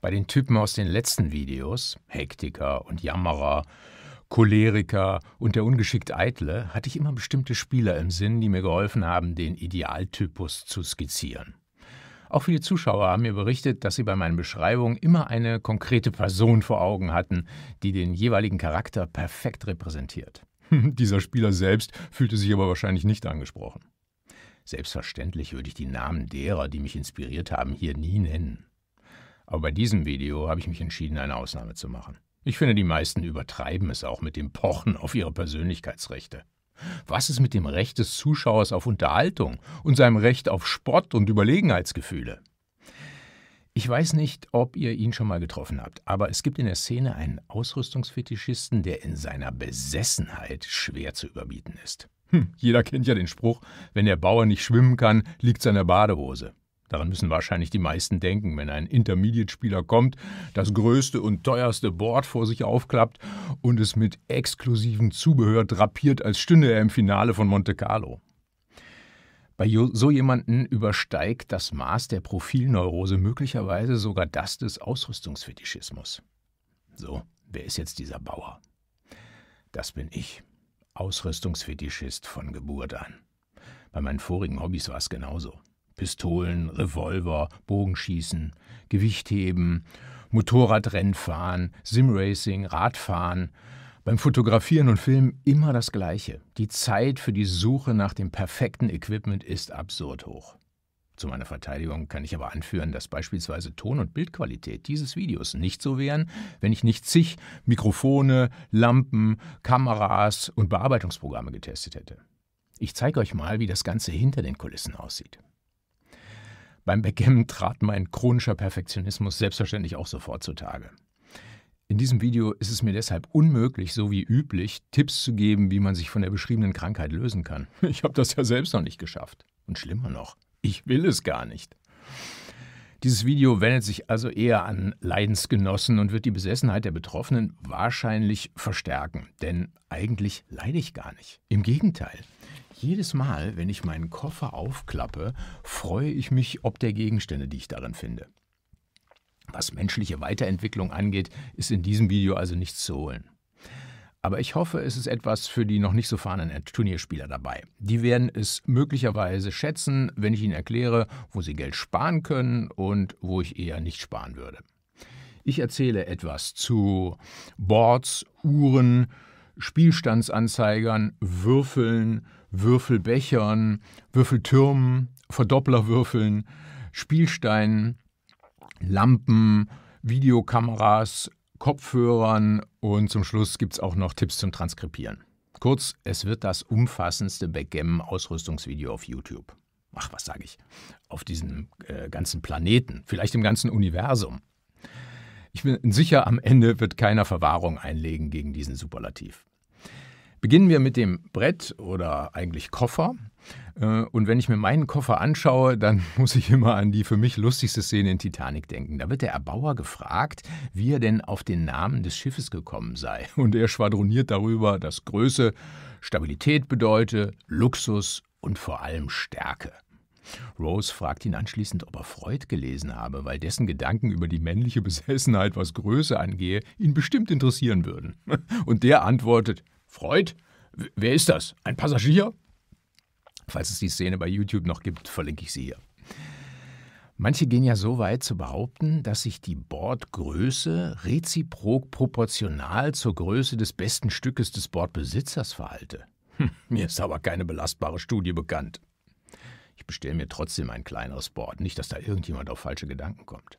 Bei den Typen aus den letzten Videos, Hektiker und Jammerer, Choleriker und der ungeschickt Eitle, hatte ich immer bestimmte Spieler im Sinn, die mir geholfen haben, den Idealtypus zu skizzieren. Auch viele Zuschauer haben mir berichtet, dass sie bei meinen Beschreibungen immer eine konkrete Person vor Augen hatten, die den jeweiligen Charakter perfekt repräsentiert. Dieser Spieler selbst fühlte sich aber wahrscheinlich nicht angesprochen. Selbstverständlich würde ich die Namen derer, die mich inspiriert haben, hier nie nennen. Aber bei diesem Video habe ich mich entschieden, eine Ausnahme zu machen. Ich finde, die meisten übertreiben es auch mit dem Pochen auf ihre Persönlichkeitsrechte. Was ist mit dem Recht des Zuschauers auf Unterhaltung und seinem Recht auf Spott und Überlegenheitsgefühle? Ich weiß nicht, ob ihr ihn schon mal getroffen habt, aber es gibt in der Szene einen Ausrüstungsfetischisten, der in seiner Besessenheit schwer zu überbieten ist. Hm, jeder kennt ja den Spruch, wenn der Bauer nicht schwimmen kann, liegt seine Badehose. Daran müssen wahrscheinlich die meisten denken, wenn ein Intermediate-Spieler kommt, das größte und teuerste Board vor sich aufklappt und es mit exklusivem Zubehör drapiert, als stünde er im Finale von Monte Carlo. Bei so jemanden übersteigt das Maß der Profilneurose möglicherweise sogar das des Ausrüstungsfetischismus. So, wer ist jetzt dieser Bauer? Das bin ich, Ausrüstungsfetischist von Geburt an. Bei meinen vorigen Hobbys war es genauso. Pistolen, Revolver, Bogenschießen, Gewichtheben, Motorradrennfahren, Simracing, Radfahren. Beim Fotografieren und Filmen immer das Gleiche. Die Zeit für die Suche nach dem perfekten Equipment ist absurd hoch. Zu meiner Verteidigung kann ich aber anführen, dass beispielsweise Ton- und Bildqualität dieses Videos nicht so wären, wenn ich nicht zig Mikrofone, Lampen, Kameras und Bearbeitungsprogramme getestet hätte. Ich zeige euch mal, wie das Ganze hinter den Kulissen aussieht. Beim Backgammon trat mein chronischer Perfektionismus selbstverständlich auch sofort zutage. In diesem Video ist es mir deshalb unmöglich, so wie üblich, Tipps zu geben, wie man sich von der beschriebenen Krankheit lösen kann. Ich habe das ja selbst noch nicht geschafft. Und schlimmer noch, ich will es gar nicht. Dieses Video wendet sich also eher an Leidensgenossen und wird die Besessenheit der Betroffenen wahrscheinlich verstärken. Denn eigentlich leide ich gar nicht. Im Gegenteil. Jedes Mal, wenn ich meinen Koffer aufklappe, freue ich mich ob der Gegenstände, die ich darin finde. Was menschliche Weiterentwicklung angeht, ist in diesem Video also nichts zu holen. Aber ich hoffe, es ist etwas für die noch nicht so fahrenden Turnierspieler dabei. Die werden es möglicherweise schätzen, wenn ich ihnen erkläre, wo sie Geld sparen können und wo ich eher nicht sparen würde. Ich erzähle etwas zu Boards, Uhren, Spielstandsanzeigern, Würfeln, Würfelbechern, Würfeltürmen, Verdopplerwürfeln, Spielsteinen, Lampen, Videokameras, Kopfhörern und zum Schluss gibt es auch noch Tipps zum Transkripieren. Kurz, es wird das umfassendste Backgammon-Ausrüstungsvideo auf YouTube. Ach, was sage ich? Auf diesem äh, ganzen Planeten, vielleicht im ganzen Universum. Ich bin sicher, am Ende wird keiner Verwahrung einlegen gegen diesen Superlativ. Beginnen wir mit dem Brett oder eigentlich Koffer. Äh, und wenn ich mir meinen Koffer anschaue, dann muss ich immer an die für mich lustigste Szene in Titanic denken. Da wird der Erbauer gefragt, wie er denn auf den Namen des Schiffes gekommen sei. Und er schwadroniert darüber, dass Größe Stabilität bedeute, Luxus und vor allem Stärke. Rose fragt ihn anschließend, ob er Freud gelesen habe, weil dessen Gedanken über die männliche Besessenheit, was Größe angehe, ihn bestimmt interessieren würden. Und der antwortet, Freud? Wer ist das? Ein Passagier? Falls es die Szene bei YouTube noch gibt, verlinke ich sie hier. Manche gehen ja so weit zu behaupten, dass sich die Bordgröße reziprok proportional zur Größe des besten Stückes des Bordbesitzers verhalte. Hm, mir ist aber keine belastbare Studie bekannt. Ich bestelle mir trotzdem ein kleineres Board, nicht dass da irgendjemand auf falsche Gedanken kommt.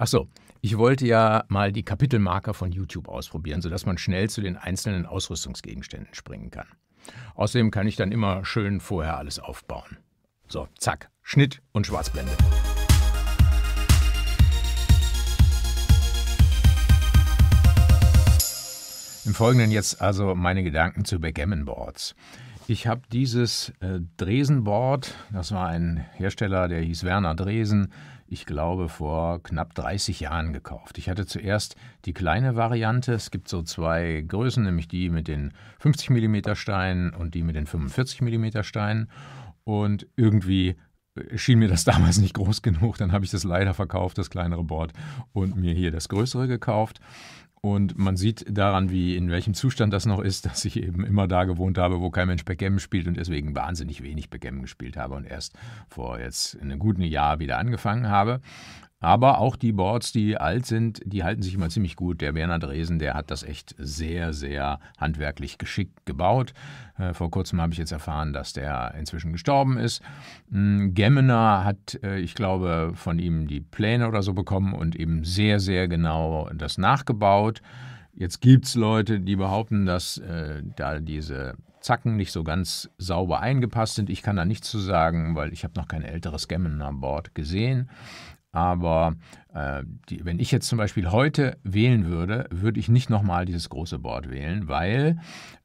Achso, ich wollte ja mal die Kapitelmarker von YouTube ausprobieren, sodass man schnell zu den einzelnen Ausrüstungsgegenständen springen kann. Außerdem kann ich dann immer schön vorher alles aufbauen. So, zack, Schnitt und Schwarzblende. Im Folgenden jetzt also meine Gedanken zu Backgammon-Boards. Ich habe dieses äh, Board, das war ein Hersteller, der hieß Werner Dresen, ich glaube, vor knapp 30 Jahren gekauft. Ich hatte zuerst die kleine Variante. Es gibt so zwei Größen, nämlich die mit den 50 mm Steinen und die mit den 45 mm Steinen. Und irgendwie äh, schien mir das damals nicht groß genug. Dann habe ich das leider verkauft, das kleinere Board, und mir hier das größere gekauft. Und man sieht daran, wie in welchem Zustand das noch ist, dass ich eben immer da gewohnt habe, wo kein Mensch Backgammon spielt und deswegen wahnsinnig wenig Backgammon gespielt habe und erst vor jetzt in einem guten Jahr wieder angefangen habe. Aber auch die Boards, die alt sind, die halten sich immer ziemlich gut. Der Bernhard Resen, der hat das echt sehr, sehr handwerklich geschickt gebaut. Äh, vor kurzem habe ich jetzt erfahren, dass der inzwischen gestorben ist. Mm, Gemmener hat, äh, ich glaube, von ihm die Pläne oder so bekommen und eben sehr, sehr genau das nachgebaut. Jetzt gibt es Leute, die behaupten, dass äh, da diese Zacken nicht so ganz sauber eingepasst sind. Ich kann da nichts zu sagen, weil ich habe noch kein älteres Gemmener-Board Bord gesehen. Aber äh, die, wenn ich jetzt zum Beispiel heute wählen würde, würde ich nicht nochmal dieses große Board wählen, weil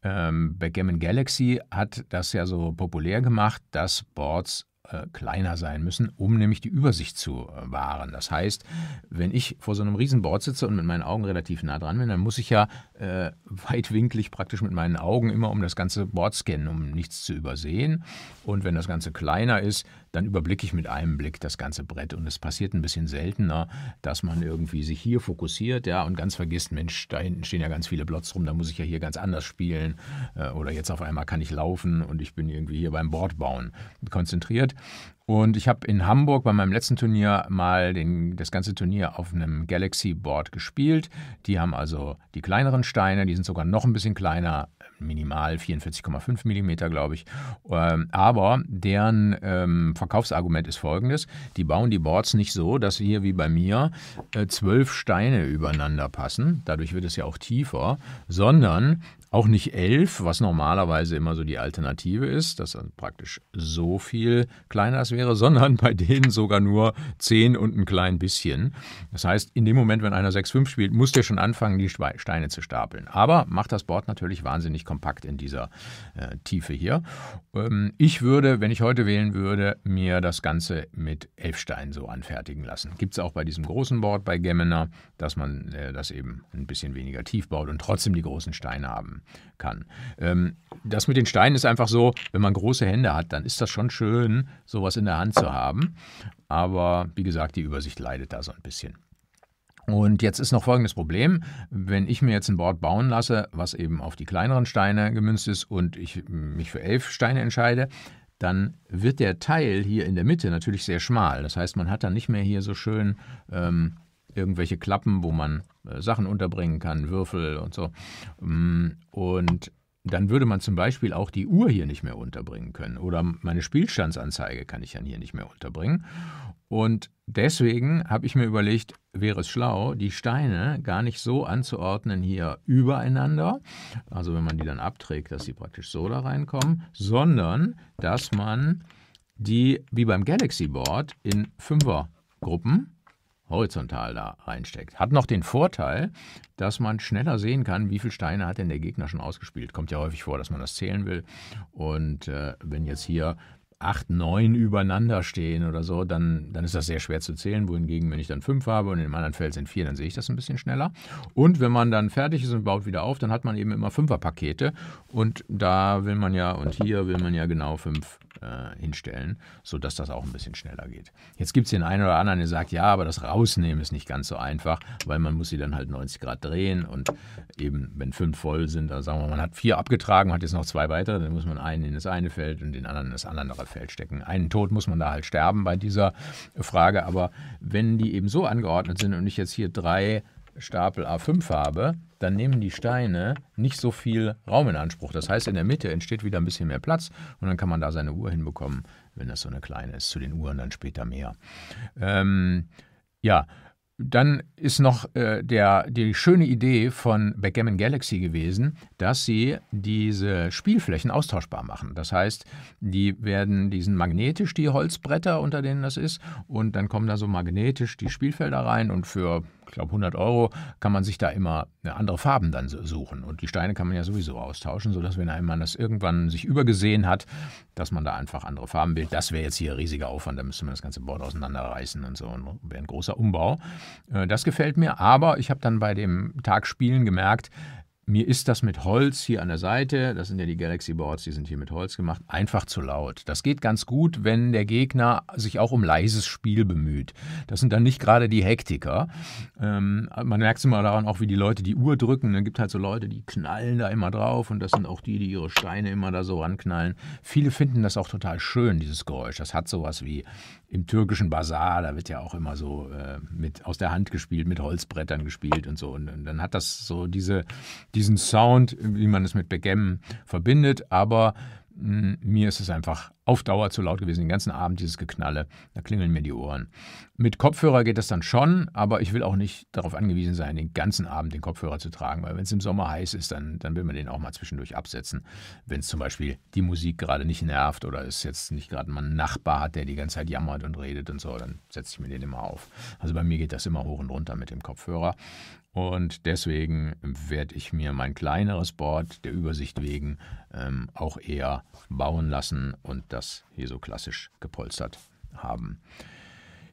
ähm, Backgammon Galaxy hat das ja so populär gemacht, dass Boards äh, kleiner sein müssen, um nämlich die Übersicht zu äh, wahren. Das heißt, wenn ich vor so einem riesen Board sitze und mit meinen Augen relativ nah dran bin, dann muss ich ja äh, weitwinklig praktisch mit meinen Augen immer um das ganze Board scannen, um nichts zu übersehen. Und wenn das Ganze kleiner ist, dann überblicke ich mit einem Blick das ganze Brett. Und es passiert ein bisschen seltener, dass man irgendwie sich hier fokussiert ja, und ganz vergisst, Mensch, da hinten stehen ja ganz viele Blots rum, da muss ich ja hier ganz anders spielen. Äh, oder jetzt auf einmal kann ich laufen und ich bin irgendwie hier beim Board bauen konzentriert. Und ich habe in Hamburg bei meinem letzten Turnier mal den, das ganze Turnier auf einem Galaxy Board gespielt. Die haben also die kleineren Steine, die sind sogar noch ein bisschen kleiner, minimal 44,5 mm, glaube ich. Ähm, aber deren ähm, Verkaufsargument ist folgendes: Die bauen die Boards nicht so, dass hier wie bei mir äh, zwölf äh, Steine übereinander passen. Dadurch wird es ja auch tiefer, sondern auch nicht elf, was normalerweise immer so die Alternative ist, dass dann praktisch so viel kleiner es wäre, sondern bei denen sogar nur zehn und ein klein bisschen. Das heißt, in dem Moment, wenn einer 6-5 spielt, muss der schon anfangen, die Steine zu stapeln. Aber macht das Board natürlich wahnsinnig kompakt in dieser äh, Tiefe hier. Ähm, ich würde, wenn ich heute wählen würde, mir das Ganze mit elf Steinen so anfertigen lassen. Gibt es auch bei diesem großen Board bei Gemmener, dass man äh, das eben ein bisschen weniger tief baut und trotzdem die großen Steine haben kann. Ähm, das mit den Steinen ist einfach so, wenn man große Hände hat, dann ist das schon schön, sowas in der Hand zu haben. Aber wie gesagt, die Übersicht leidet da so ein bisschen. Und jetzt ist noch folgendes Problem. Wenn ich mir jetzt ein Board bauen lasse, was eben auf die kleineren Steine gemünzt ist und ich mich für elf Steine entscheide, dann wird der Teil hier in der Mitte natürlich sehr schmal. Das heißt, man hat dann nicht mehr hier so schön ähm, irgendwelche Klappen, wo man äh, Sachen unterbringen kann, Würfel und so. Mm, und dann würde man zum Beispiel auch die Uhr hier nicht mehr unterbringen können oder meine Spielstandsanzeige kann ich dann hier nicht mehr unterbringen. Und deswegen habe ich mir überlegt, wäre es schlau, die Steine gar nicht so anzuordnen hier übereinander, also wenn man die dann abträgt, dass sie praktisch so da reinkommen, sondern dass man die, wie beim Galaxy Board, in Fünfergruppen horizontal da reinsteckt. Hat noch den Vorteil, dass man schneller sehen kann, wie viele Steine hat denn der Gegner schon ausgespielt. Kommt ja häufig vor, dass man das zählen will. Und äh, wenn jetzt hier acht, neun übereinander stehen oder so, dann, dann ist das sehr schwer zu zählen. Wohingegen, wenn ich dann fünf habe und in dem anderen Feld sind vier, dann sehe ich das ein bisschen schneller. Und wenn man dann fertig ist und baut wieder auf, dann hat man eben immer Fünferpakete. Und da will man ja, und hier will man ja genau fünf äh, hinstellen, sodass das auch ein bisschen schneller geht. Jetzt gibt es den einen oder anderen, der sagt, ja, aber das Rausnehmen ist nicht ganz so einfach, weil man muss sie dann halt 90 Grad drehen und eben, wenn fünf voll sind, dann sagen wir, man hat vier abgetragen, hat jetzt noch zwei weitere, dann muss man einen in das eine Feld und den anderen in das andere Feld stecken. Einen Tod muss man da halt sterben bei dieser Frage, aber wenn die eben so angeordnet sind und ich jetzt hier drei Stapel A5 habe, dann nehmen die Steine nicht so viel Raum in Anspruch. Das heißt, in der Mitte entsteht wieder ein bisschen mehr Platz und dann kann man da seine Uhr hinbekommen, wenn das so eine kleine ist. Zu den Uhren dann später mehr. Ähm, ja, dann ist noch äh, der, die schöne Idee von Backgammon Galaxy gewesen, dass sie diese Spielflächen austauschbar machen. Das heißt, die werden diesen magnetisch die Holzbretter, unter denen das ist, und dann kommen da so magnetisch die Spielfelder rein und für, glaube 100 Euro, kann man sich da immer äh, andere Farben dann suchen. Und die Steine kann man ja sowieso austauschen, sodass wenn man das irgendwann sich übergesehen hat, dass man da einfach andere Farben wählt. Das wäre jetzt hier ein riesiger Aufwand, da müsste man das ganze Board auseinanderreißen und so. Und wäre ein großer Umbau. Äh, das gefällt mir, aber ich habe dann bei dem Tag Spielen gemerkt, mir ist das mit Holz hier an der Seite, das sind ja die Galaxy Boards, die sind hier mit Holz gemacht, einfach zu laut. Das geht ganz gut, wenn der Gegner sich auch um leises Spiel bemüht. Das sind dann nicht gerade die Hektiker. Ähm, man merkt es immer daran auch, wie die Leute die Uhr drücken. Dann gibt halt so Leute, die knallen da immer drauf und das sind auch die, die ihre Steine immer da so ranknallen. Viele finden das auch total schön, dieses Geräusch. Das hat sowas wie im türkischen Basar, da wird ja auch immer so äh, mit aus der Hand gespielt, mit Holzbrettern gespielt und so. Und, und dann hat das so diese, diesen Sound, wie man es mit Begemmen verbindet, aber hm, mir ist es einfach auf Dauer zu laut gewesen, den ganzen Abend dieses Geknalle, da klingeln mir die Ohren. Mit Kopfhörer geht das dann schon, aber ich will auch nicht darauf angewiesen sein, den ganzen Abend den Kopfhörer zu tragen, weil wenn es im Sommer heiß ist, dann, dann will man den auch mal zwischendurch absetzen. Wenn es zum Beispiel die Musik gerade nicht nervt oder es jetzt nicht gerade mal einen Nachbar hat, der die ganze Zeit jammert und redet und so, dann setze ich mir den immer auf. Also bei mir geht das immer hoch und runter mit dem Kopfhörer. Und deswegen werde ich mir mein kleineres Board der Übersicht wegen ähm, auch eher bauen lassen und das hier so klassisch gepolstert haben.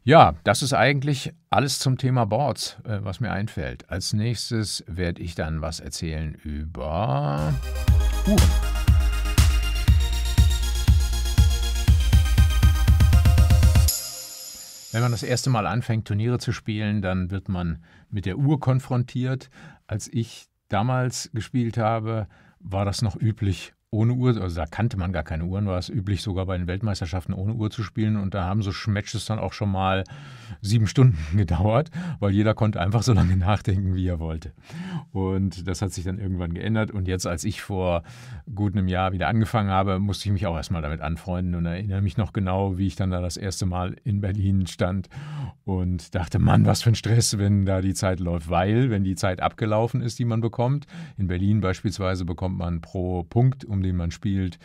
Ja, das ist eigentlich alles zum Thema Boards, äh, was mir einfällt. Als nächstes werde ich dann was erzählen über Uhren. Wenn man das erste Mal anfängt, Turniere zu spielen, dann wird man mit der Uhr konfrontiert. Als ich damals gespielt habe, war das noch üblich, ohne Uhr, also da kannte man gar keine Uhren, war es üblich, sogar bei den Weltmeisterschaften ohne Uhr zu spielen. Und da haben so Matches dann auch schon mal sieben Stunden gedauert, weil jeder konnte einfach so lange nachdenken, wie er wollte. Und das hat sich dann irgendwann geändert. Und jetzt, als ich vor gut einem Jahr wieder angefangen habe, musste ich mich auch erstmal damit anfreunden und erinnere mich noch genau, wie ich dann da das erste Mal in Berlin stand und dachte, Mann, was für ein Stress, wenn da die Zeit läuft, weil, wenn die Zeit abgelaufen ist, die man bekommt, in Berlin beispielsweise bekommt man pro Punkt um den man spielt.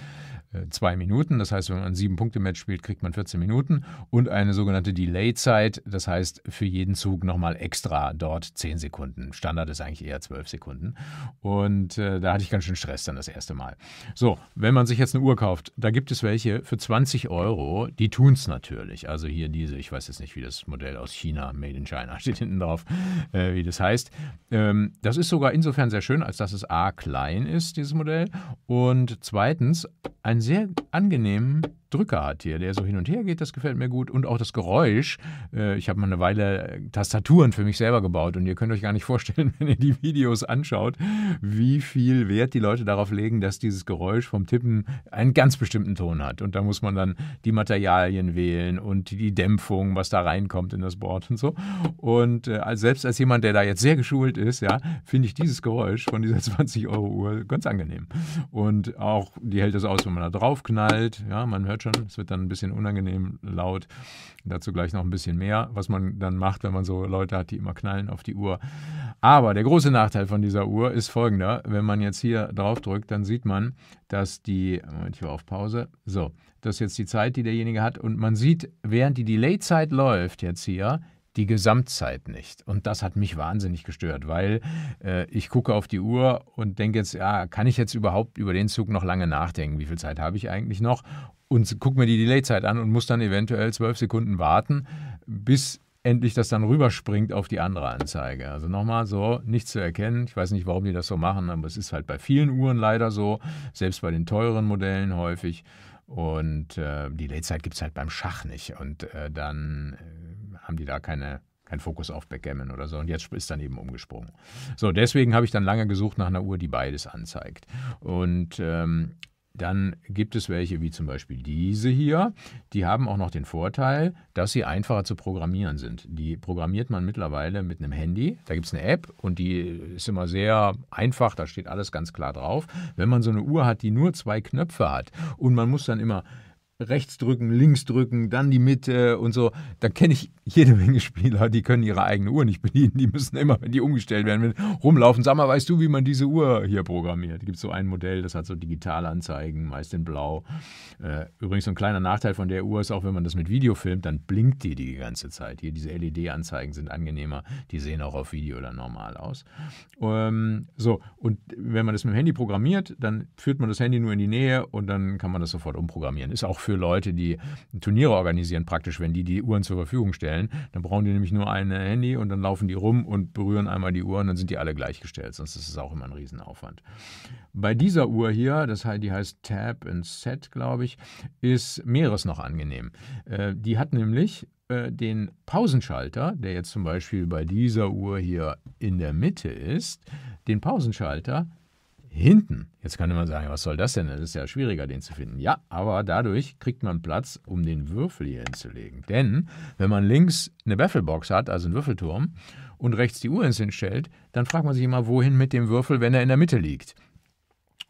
Äh, zwei Minuten. Das heißt, wenn man ein Sieben-Punkte-Match spielt, kriegt man 14 Minuten und eine sogenannte Delay-Zeit. Das heißt, für jeden Zug nochmal extra dort 10 Sekunden. Standard ist eigentlich eher 12 Sekunden. Und äh, da hatte ich ganz schön Stress dann das erste Mal. So, wenn man sich jetzt eine Uhr kauft, da gibt es welche für 20 Euro. Die tun es natürlich. Also hier diese, ich weiß jetzt nicht, wie das Modell aus China, Made in China steht hinten drauf, äh, wie das heißt. Ähm, das ist sogar insofern sehr schön, als dass es A klein ist, dieses Modell. Und zweitens, ein einen sehr angenehmen Drücker hat hier, der so hin und her geht, das gefällt mir gut. Und auch das Geräusch. Äh, ich habe mal eine Weile äh, Tastaturen für mich selber gebaut und ihr könnt euch gar nicht vorstellen, wenn ihr die Videos anschaut, wie viel Wert die Leute darauf legen, dass dieses Geräusch vom Tippen einen ganz bestimmten Ton hat. Und da muss man dann die Materialien wählen und die Dämpfung, was da reinkommt in das Board und so. Und äh, selbst als jemand, der da jetzt sehr geschult ist, ja, finde ich dieses Geräusch von dieser 20-Euro-Uhr ganz angenehm. Und auch die hält das aus, wenn man da drauf knallt. Ja, man hört Zeit schon. Es wird dann ein bisschen unangenehm laut. Dazu gleich noch ein bisschen mehr, was man dann macht, wenn man so Leute hat, die immer knallen auf die Uhr. Aber der große Nachteil von dieser Uhr ist folgender. Wenn man jetzt hier drauf drückt, dann sieht man, dass die, Moment, ich war auf Pause, so, das ist jetzt die Zeit, die derjenige hat und man sieht, während die Delay-Zeit läuft jetzt hier, die Gesamtzeit nicht. Und das hat mich wahnsinnig gestört, weil äh, ich gucke auf die Uhr und denke jetzt, ja, kann ich jetzt überhaupt über den Zug noch lange nachdenken? Wie viel Zeit habe ich eigentlich noch? Und gucke mir die Delayzeit an und muss dann eventuell zwölf Sekunden warten, bis endlich das dann rüberspringt auf die andere Anzeige. Also nochmal so, nichts zu erkennen. Ich weiß nicht, warum die das so machen, aber es ist halt bei vielen Uhren leider so, selbst bei den teuren Modellen häufig. Und äh, die Late-Zeit gibt es halt beim Schach nicht. Und äh, dann äh, haben die da keine, keinen Fokus auf Backgammon oder so. Und jetzt ist dann eben umgesprungen. So, deswegen habe ich dann lange gesucht nach einer Uhr, die beides anzeigt. Und ähm, dann gibt es welche wie zum Beispiel diese hier. Die haben auch noch den Vorteil, dass sie einfacher zu programmieren sind. Die programmiert man mittlerweile mit einem Handy. Da gibt es eine App und die ist immer sehr einfach. Da steht alles ganz klar drauf. Wenn man so eine Uhr hat, die nur zwei Knöpfe hat und man muss dann immer rechts drücken, links drücken, dann die Mitte und so. Da kenne ich jede Menge Spieler, die können ihre eigene Uhr nicht bedienen. Die müssen immer, wenn die umgestellt werden, rumlaufen. Sag mal, weißt du, wie man diese Uhr hier programmiert? Gibt so ein Modell, das hat so Digitalanzeigen, meist in Blau. Äh, übrigens, so ein kleiner Nachteil von der Uhr ist auch, wenn man das mit Video filmt, dann blinkt die die ganze Zeit. Hier diese LED-Anzeigen sind angenehmer. Die sehen auch auf Video dann normal aus. Ähm, so, und wenn man das mit dem Handy programmiert, dann führt man das Handy nur in die Nähe und dann kann man das sofort umprogrammieren. Ist auch für Leute, die Turniere organisieren, praktisch, wenn die die Uhren zur Verfügung stellen. Dann brauchen die nämlich nur ein äh, Handy und dann laufen die rum und berühren einmal die Uhren, dann sind die alle gleichgestellt. Sonst ist es auch immer ein Riesenaufwand. Bei dieser Uhr hier, das heißt, die heißt Tab and Set, glaube ich, ist mehres noch angenehm. Äh, die hat nämlich äh, den Pausenschalter, der jetzt zum Beispiel bei dieser Uhr hier in der Mitte ist, den Pausenschalter hinten. Jetzt kann man sagen, was soll das denn? Es ist ja schwieriger, den zu finden. Ja, aber dadurch kriegt man Platz, um den Würfel hier hinzulegen. Denn wenn man links eine Bafflebox hat, also einen Würfelturm, und rechts die Uhr ins hinstellt, dann fragt man sich immer, wohin mit dem Würfel, wenn er in der Mitte liegt.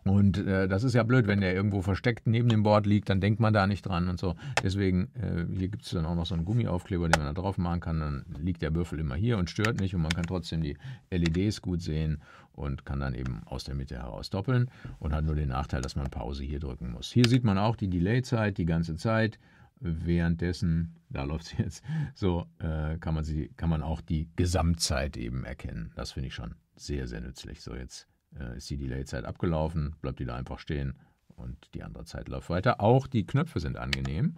Und äh, das ist ja blöd, wenn der irgendwo versteckt neben dem Board liegt, dann denkt man da nicht dran und so. Deswegen, äh, hier gibt es dann auch noch so einen Gummiaufkleber, den man da drauf machen kann. Dann liegt der Würfel immer hier und stört nicht und man kann trotzdem die LEDs gut sehen und kann dann eben aus der Mitte heraus doppeln und hat nur den Nachteil, dass man Pause hier drücken muss. Hier sieht man auch die Delay-Zeit die ganze Zeit. Währenddessen, da läuft es jetzt, so äh, kann, man sie, kann man auch die Gesamtzeit eben erkennen. Das finde ich schon sehr, sehr nützlich. So, jetzt äh, ist die Delay-Zeit abgelaufen, bleibt die da einfach stehen und die andere Zeit läuft weiter. Auch die Knöpfe sind angenehm,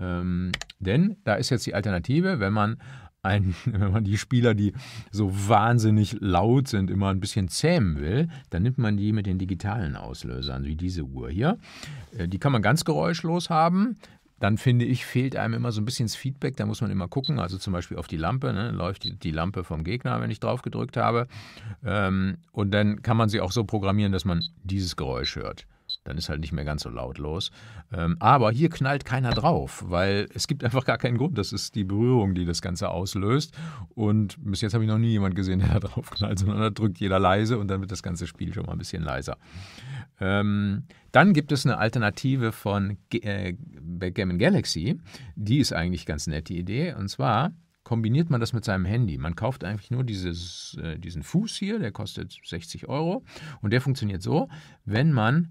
ähm, denn da ist jetzt die Alternative, wenn man, ein, wenn man die Spieler, die so wahnsinnig laut sind, immer ein bisschen zähmen will, dann nimmt man die mit den digitalen Auslösern, wie diese Uhr hier. Äh, die kann man ganz geräuschlos haben dann finde ich, fehlt einem immer so ein bisschen das Feedback. Da muss man immer gucken. Also zum Beispiel auf die Lampe. Ne? Läuft die, die, Lampe vom Gegner, wenn ich drauf gedrückt habe. Ähm, und dann kann man sie auch so programmieren, dass man dieses Geräusch hört dann ist halt nicht mehr ganz so lautlos. Ähm, aber hier knallt keiner drauf, weil es gibt einfach gar keinen Grund. Das ist die Berührung, die das Ganze auslöst. Und bis jetzt habe ich noch nie jemand gesehen, der da drauf knallt, sondern da drückt jeder leise und dann wird das ganze Spiel schon mal ein bisschen leiser. Ähm, dann gibt es eine Alternative von äh, Backgammon Galaxy. Die ist eigentlich ganz nett, die Idee. Und zwar kombiniert man das mit seinem Handy. Man kauft eigentlich nur dieses, äh, diesen Fuß hier, der kostet 60 Euro. Und der funktioniert so, wenn man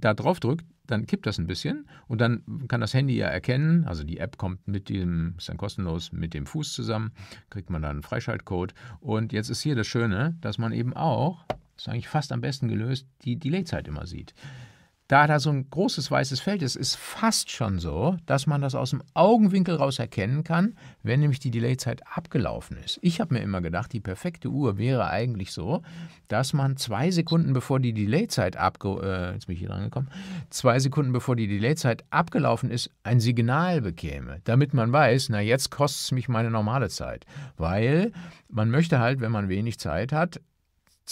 da drauf drückt, dann kippt das ein bisschen und dann kann das Handy ja erkennen, also die App kommt mit dem, ist dann kostenlos mit dem Fuß zusammen, kriegt man dann einen Freischaltcode. Und jetzt ist hier das Schöne, dass man eben auch, das ist eigentlich fast am besten gelöst, die Delayzeit immer sieht da da so ein großes weißes Feld ist, ist fast schon so, dass man das aus dem Augenwinkel raus erkennen kann, wenn nämlich die Delayzeit abgelaufen ist. Ich habe mir immer gedacht, die perfekte Uhr wäre eigentlich so, dass man zwei Sekunden bevor die Delayzeit abge äh, jetzt bin ich hier dran gekommen, zwei Sekunden bevor die Delayzeit abgelaufen ist, ein Signal bekäme, damit man weiß, na jetzt kostet es mich meine normale Zeit, weil man möchte halt, wenn man wenig Zeit hat,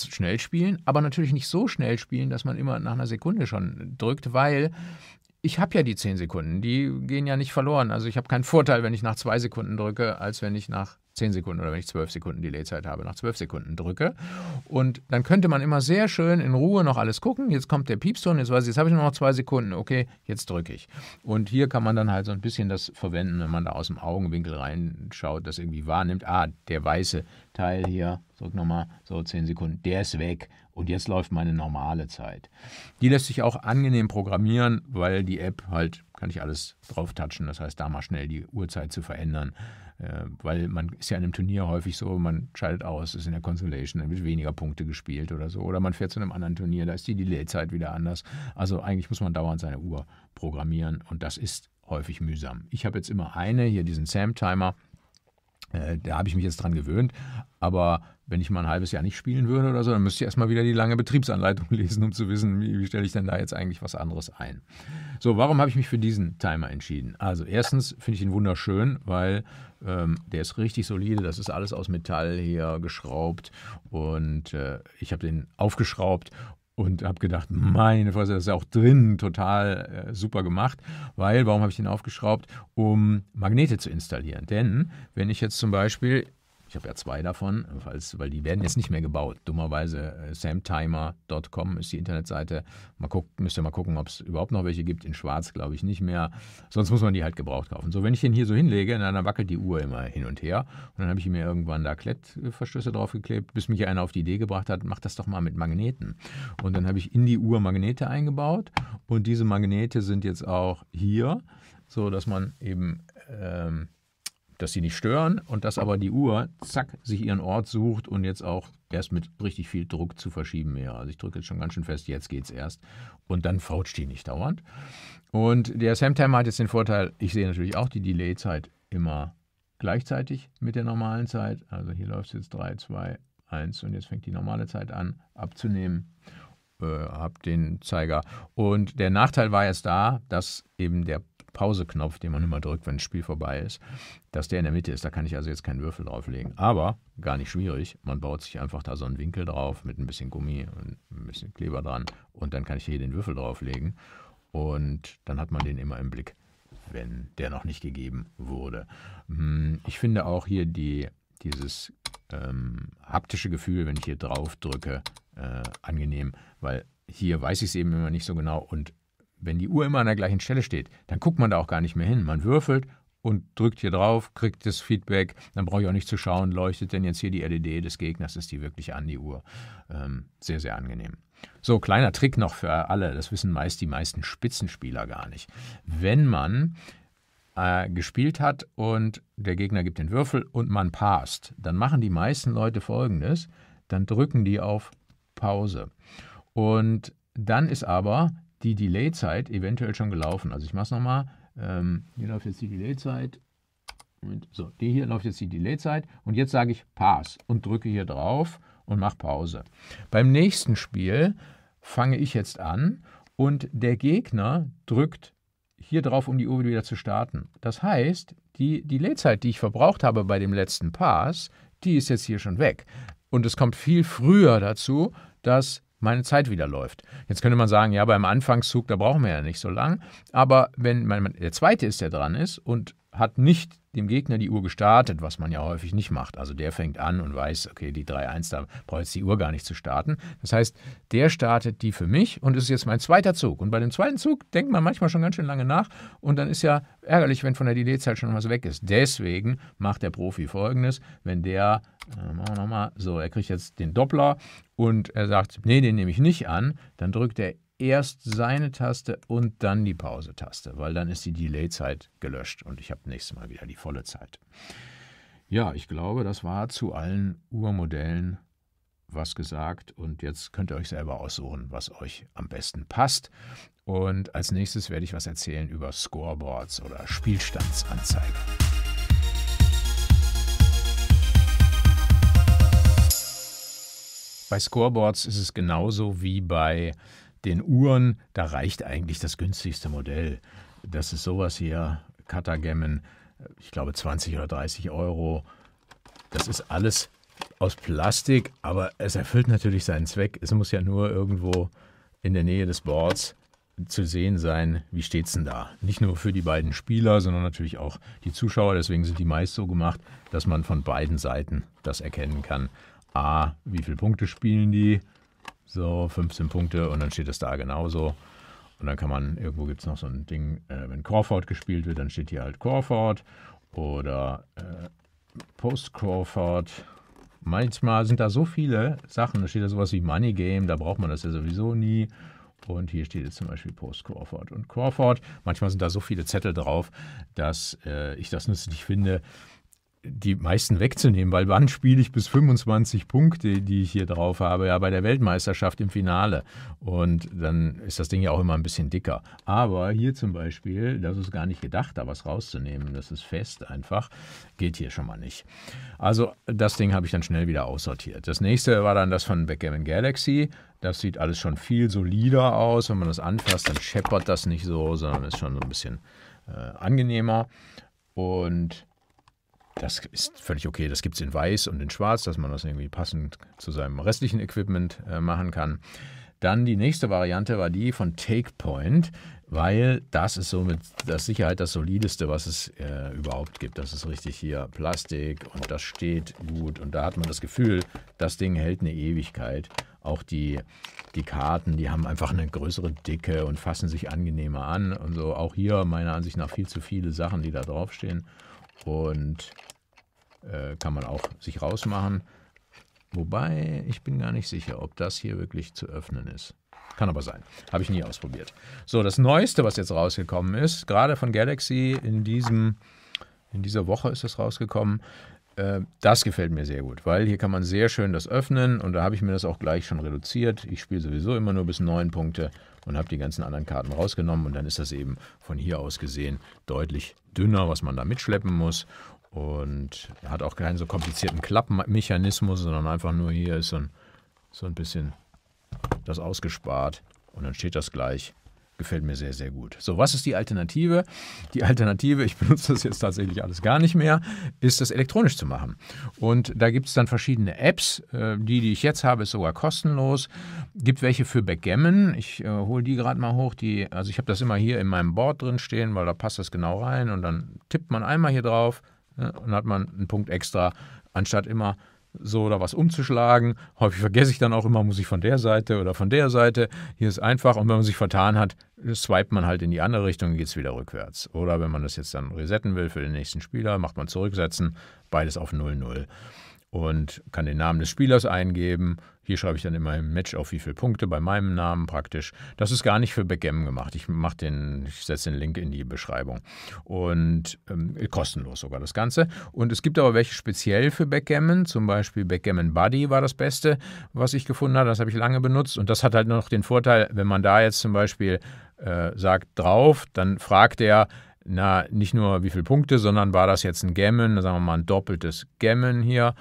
schnell spielen, aber natürlich nicht so schnell spielen, dass man immer nach einer Sekunde schon drückt, weil ich habe ja die zehn Sekunden, die gehen ja nicht verloren. Also ich habe keinen Vorteil, wenn ich nach zwei Sekunden drücke, als wenn ich nach zehn Sekunden oder wenn ich zwölf Sekunden Delayzeit habe, nach zwölf Sekunden drücke. Und dann könnte man immer sehr schön in Ruhe noch alles gucken. Jetzt kommt der Piepston, jetzt weiß ich, jetzt habe ich nur noch zwei Sekunden, okay, jetzt drücke ich. Und hier kann man dann halt so ein bisschen das verwenden, wenn man da aus dem Augenwinkel reinschaut, das irgendwie wahrnimmt. Ah, der weiße Teil hier, drück nochmal, so 10 Sekunden, der ist weg und jetzt läuft meine normale Zeit. Die lässt sich auch angenehm programmieren, weil die App halt, kann ich alles drauf touchen, das heißt da mal schnell die Uhrzeit zu verändern, äh, weil man ist ja in einem Turnier häufig so, man schaltet aus, ist in der Consolation, dann wird weniger Punkte gespielt oder so, oder man fährt zu einem anderen Turnier, da ist die Delay-Zeit wieder anders. Also eigentlich muss man dauernd seine Uhr programmieren und das ist häufig mühsam. Ich habe jetzt immer eine, hier diesen Sam-Timer, äh, da habe ich mich jetzt dran gewöhnt. Aber wenn ich mal ein halbes Jahr nicht spielen würde oder so, dann müsste ich erstmal wieder die lange Betriebsanleitung lesen, um zu wissen, wie, wie stelle ich denn da jetzt eigentlich was anderes ein. So, warum habe ich mich für diesen Timer entschieden? Also, erstens finde ich ihn wunderschön, weil ähm, der ist richtig solide. Das ist alles aus Metall her geschraubt und äh, ich habe den aufgeschraubt und habe gedacht, meine Fresse, das ist ja auch drin total äh, super gemacht, weil, warum habe ich den aufgeschraubt? Um Magnete zu installieren. Denn wenn ich jetzt zum Beispiel ich habe ja zwei davon, weil die werden jetzt nicht mehr gebaut. Dummerweise äh, samtimer.com ist die Internetseite. Mal guckt, müsst ihr mal gucken, ob es überhaupt noch welche gibt. In Schwarz glaube ich nicht mehr. Sonst muss man die halt gebraucht kaufen. So, wenn ich den hier so hinlege, dann wackelt die Uhr immer hin und her. Und dann habe ich mir irgendwann da Klettverschlüsse draufgeklebt, bis mich einer auf die Idee gebracht hat, mach das doch mal mit Magneten. Und dann habe ich in die Uhr Magnete eingebaut. Und diese Magnete sind jetzt auch hier, so dass man eben... Ähm, dass sie nicht stören und dass aber die Uhr, zack, sich ihren Ort sucht und jetzt auch erst mit richtig viel Druck zu verschieben wäre. Also ich drücke jetzt schon ganz schön fest, jetzt geht's erst. Und dann fautscht die nicht dauernd. Und der Samtimer hat jetzt den Vorteil, ich sehe natürlich auch die Delay-Zeit immer gleichzeitig mit der normalen Zeit. Also hier läuft es jetzt 3, 2, 1 und jetzt fängt die normale Zeit an abzunehmen. Äh, hab den Zeiger. Und der Nachteil war jetzt da, dass eben der pause den man immer drückt, wenn das Spiel vorbei ist, dass der in der Mitte ist. Da kann ich also jetzt keinen Würfel drauflegen. Aber gar nicht schwierig. Man baut sich einfach da so einen Winkel drauf mit ein bisschen Gummi und ein bisschen Kleber dran. Und dann kann ich hier den Würfel drauflegen. Und dann hat man den immer im Blick, wenn der noch nicht gegeben wurde. Hm, ich finde auch hier die, dieses ähm, haptische Gefühl, wenn ich hier drauf drücke, äh, angenehm, weil hier weiß ich es eben immer nicht so genau und wenn die Uhr immer an der gleichen Stelle steht, dann guckt man da auch gar nicht mehr hin. Man würfelt und drückt hier drauf, kriegt das Feedback, dann brauche ich auch nicht zu schauen, leuchtet denn jetzt hier die LED des Gegners, ist die wirklich an die Uhr. Ähm, sehr, sehr angenehm. So, kleiner Trick noch für alle, das wissen meist die meisten Spitzenspieler gar nicht. Wenn man äh, gespielt hat und der Gegner gibt den Würfel und man passt, dann machen die meisten Leute folgendes, dann drücken die auf Pause. Und dann ist aber die Delay-Zeit eventuell schon gelaufen. Also ich mache es nochmal. Ähm, hier läuft jetzt die Delay-Zeit. So, die hier läuft jetzt die Delay-Zeit. Und jetzt sage ich Pass und drücke hier drauf und mache Pause. Beim nächsten Spiel fange ich jetzt an und der Gegner drückt hier drauf, um die Uhr wieder zu starten. Das heißt, die Delay-Zeit, die ich verbraucht habe bei dem letzten Pass, die ist jetzt hier schon weg. Und es kommt viel früher dazu, dass meine Zeit wieder läuft. Jetzt könnte man sagen, ja, beim Anfangszug, da brauchen wir ja nicht so lang. Aber wenn man, der zweite ist, der dran ist und hat nicht dem Gegner die Uhr gestartet, was man ja häufig nicht macht. Also der fängt an und weiß, okay, die 3-1, da braucht jetzt die Uhr gar nicht zu starten. Das heißt, der startet die für mich und ist jetzt mein zweiter Zug. Und bei dem zweiten Zug denkt man manchmal schon ganz schön lange nach und dann ist ja ärgerlich, wenn von der DD-Zeit schon was weg ist. Deswegen macht der Profi folgendes, wenn der, äh, machen wir nochmal, so, er kriegt jetzt den Doppler und er sagt, nee, den nehme ich nicht an, dann drückt er erst seine Taste und dann die Pause-Taste, weil dann ist die Delay-Zeit gelöscht und ich habe nächstes Mal wieder die volle Zeit. Ja, ich glaube, das war zu allen Uhrmodellen was gesagt und jetzt könnt ihr euch selber aussuchen, was euch am besten passt. Und als nächstes werde ich was erzählen über Scoreboards oder Spielstandsanzeigen. Bei Scoreboards ist es genauso wie bei den Uhren, da reicht eigentlich das günstigste Modell. Das ist sowas hier, Katagemmen, ich glaube 20 oder 30 Euro. Das ist alles aus Plastik, aber es erfüllt natürlich seinen Zweck. Es muss ja nur irgendwo in der Nähe des Boards zu sehen sein, wie steht es denn da? Nicht nur für die beiden Spieler, sondern natürlich auch die Zuschauer. Deswegen sind die meist so gemacht, dass man von beiden Seiten das erkennen kann. A, wie viele Punkte spielen die? So, 15 Punkte und dann steht es da genauso. Und dann kann man, irgendwo gibt es noch so ein Ding, äh, wenn Crawford gespielt wird, dann steht hier halt Crawford oder äh, Post Crawford. Manchmal sind da so viele Sachen, da steht da sowas wie Money Game, da braucht man das ja sowieso nie. Und hier steht jetzt zum Beispiel Post Crawford und Crawford. Manchmal sind da so viele Zettel drauf, dass äh, ich das nützlich finde, die meisten wegzunehmen, weil wann spiele ich bis 25 Punkte, die ich hier drauf habe, ja bei der Weltmeisterschaft im Finale. Und dann ist das Ding ja auch immer ein bisschen dicker. Aber hier zum Beispiel, das ist gar nicht gedacht, da was rauszunehmen, das ist fest einfach, geht hier schon mal nicht. Also das Ding habe ich dann schnell wieder aussortiert. Das nächste war dann das von Backgammon Galaxy. Das sieht alles schon viel solider aus. Wenn man das anfasst, dann scheppert das nicht so, sondern ist schon so ein bisschen äh, angenehmer. Und das ist völlig okay. Das gibt es in Weiß und in Schwarz, dass man das irgendwie passend zu seinem restlichen Equipment äh, machen kann. Dann die nächste Variante war die von TakePoint, weil das ist somit das Sicherheit das solideste, was es äh, überhaupt gibt. Das ist richtig hier Plastik und das steht gut und da hat man das Gefühl, das Ding hält eine Ewigkeit. Auch die, die Karten, die haben einfach eine größere Dicke und fassen sich angenehmer an und so. Auch hier meiner Ansicht nach viel zu viele Sachen, die da draufstehen und äh, kann man auch sich rausmachen. Wobei, ich bin gar nicht sicher, ob das hier wirklich zu öffnen ist. Kann aber sein. Habe ich nie ausprobiert. So, das Neueste, was jetzt rausgekommen ist, gerade von Galaxy in diesem, in dieser Woche ist das rausgekommen. Äh, das gefällt mir sehr gut, weil hier kann man sehr schön das öffnen und da habe ich mir das auch gleich schon reduziert. Ich spiele sowieso immer nur bis neun Punkte und habe die ganzen anderen Karten rausgenommen und dann ist das eben von hier aus gesehen deutlich dünner, was man da mitschleppen muss. Und hat auch keinen so komplizierten Klappenmechanismus, sondern einfach nur hier ist so ein, so ein bisschen das ausgespart und dann steht das gleich. Gefällt mir sehr, sehr gut. So, was ist die Alternative? Die Alternative, ich benutze das jetzt tatsächlich alles gar nicht mehr, ist das elektronisch zu machen. Und da gibt es dann verschiedene Apps. Äh, die, die ich jetzt habe, ist sogar kostenlos. Gibt welche für Backgammon. Ich äh, hole die gerade mal hoch. Die, also ich habe das immer hier in meinem Board drin stehen, weil da passt das genau rein. Und dann tippt man einmal hier drauf, ja, dann hat man einen Punkt extra, anstatt immer so oder was umzuschlagen. Häufig vergesse ich dann auch immer, muss ich von der Seite oder von der Seite. Hier ist einfach und wenn man sich vertan hat, swipet man halt in die andere Richtung und geht es wieder rückwärts. Oder wenn man das jetzt dann resetten will für den nächsten Spieler, macht man zurücksetzen, beides auf 0-0 und kann den Namen des Spielers eingeben, hier schreibe ich dann immer im Match auf, wie viele Punkte bei meinem Namen praktisch. Das ist gar nicht für Backgammon gemacht. Ich mache den, ich setze den Link in die Beschreibung und ähm, kostenlos sogar das Ganze. Und es gibt aber welche speziell für Backgammon, zum Beispiel Backgammon Buddy war das Beste, was ich gefunden habe. Das habe ich lange benutzt und das hat halt noch den Vorteil, wenn man da jetzt zum Beispiel äh, sagt drauf, dann fragt er na nicht nur wie viele Punkte, sondern war das jetzt ein Gammon, sagen wir mal ein doppeltes Gammon hier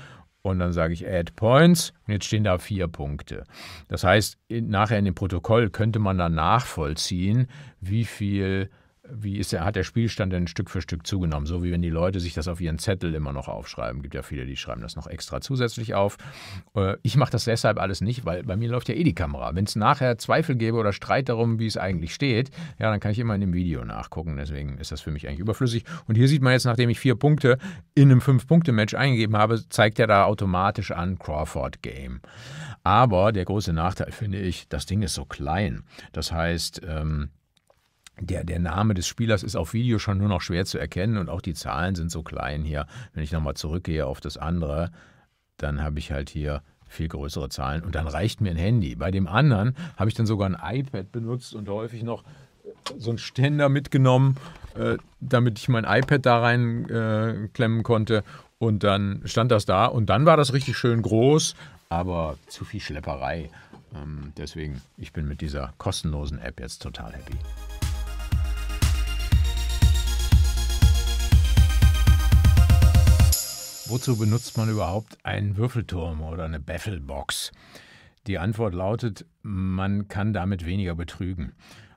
und dann sage ich Add Points und jetzt stehen da vier Punkte. Das heißt, nachher in dem Protokoll könnte man dann nachvollziehen, wie viel wie ist der, hat der Spielstand denn Stück für Stück zugenommen? So wie wenn die Leute sich das auf ihren Zettel immer noch aufschreiben. Gibt ja viele, die schreiben das noch extra zusätzlich auf. Äh, ich mache das deshalb alles nicht, weil bei mir läuft ja eh die Kamera. Wenn es nachher Zweifel gäbe oder Streit darum, wie es eigentlich steht, ja, dann kann ich immer in dem Video nachgucken. Deswegen ist das für mich eigentlich überflüssig. Und hier sieht man jetzt, nachdem ich vier Punkte in einem Fünf-Punkte-Match eingegeben habe, zeigt er da automatisch an Crawford Game. Aber der große Nachteil finde ich, das Ding ist so klein. Das heißt, ähm, der, der Name des Spielers ist auf Video schon nur noch schwer zu erkennen und auch die Zahlen sind so klein hier. Wenn ich nochmal zurückgehe auf das andere, dann habe ich halt hier viel größere Zahlen und dann reicht mir ein Handy. Bei dem anderen habe ich dann sogar ein iPad benutzt und häufig noch äh, so einen Ständer mitgenommen, äh, damit ich mein iPad da rein äh, klemmen konnte. Und dann stand das da und dann war das richtig schön groß, aber zu viel Schlepperei. Ähm, deswegen, ich bin mit dieser kostenlosen App jetzt total happy. Wozu benutzt man überhaupt einen Würfelturm oder eine Baffelbox? Die Antwort lautet, man kann damit weniger betrügen.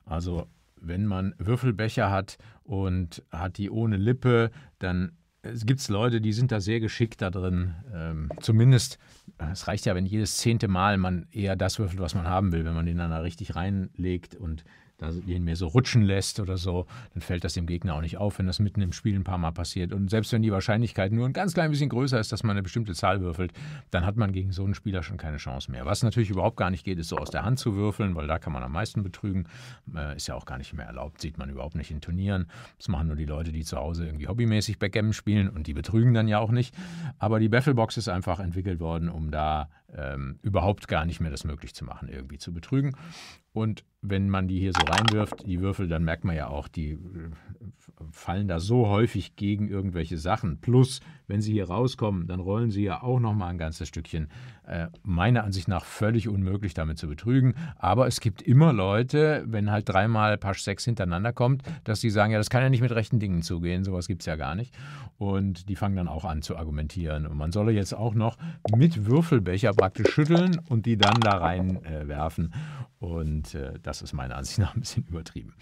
Also wenn man Würfelbecher hat und hat die ohne Lippe, dann äh, gibt es Leute, die sind da sehr geschickt da drin. Ähm, zumindest, äh, es reicht ja, wenn jedes zehnte Mal man eher das würfelt, was man haben will, wenn man den dann da richtig reinlegt und da ihn mehr so rutschen lässt oder so, dann fällt das dem Gegner auch nicht auf, wenn das mitten im Spiel ein paar Mal passiert. Und selbst wenn die Wahrscheinlichkeit nur ein ganz klein bisschen größer ist, dass man eine bestimmte Zahl würfelt, dann hat man gegen so einen Spieler schon keine Chance mehr. Was natürlich überhaupt gar nicht geht, ist so aus der Hand zu würfeln, weil da kann man am meisten betrügen. Äh, ist ja auch gar nicht mehr erlaubt, sieht man überhaupt nicht in Turnieren. Das machen nur die Leute, die zu Hause irgendwie hobbymäßig Backgammon spielen und die betrügen dann ja auch nicht. Aber die Battlebox ist einfach entwickelt worden, um da ähm, überhaupt gar nicht mehr das möglich zu machen, irgendwie zu betrügen. Und wenn man die hier so reinwirft, die Würfel, dann merkt man ja auch, die äh, fallen da so häufig gegen irgendwelche Sachen. Plus, wenn sie hier rauskommen, dann rollen sie ja auch nochmal ein ganzes Stückchen. Äh, meiner Ansicht nach völlig unmöglich, damit zu betrügen. Aber es gibt immer Leute, wenn halt dreimal Pasch 6 hintereinander kommt, dass die sagen, ja, das kann ja nicht mit rechten Dingen zugehen, sowas gibt es ja gar nicht. Und die fangen dann auch an zu argumentieren. Und man solle jetzt auch noch mit Würfelbecher praktisch schütteln und die dann da reinwerfen. Äh, und äh, das ist meiner Ansicht nach ein bisschen übertrieben.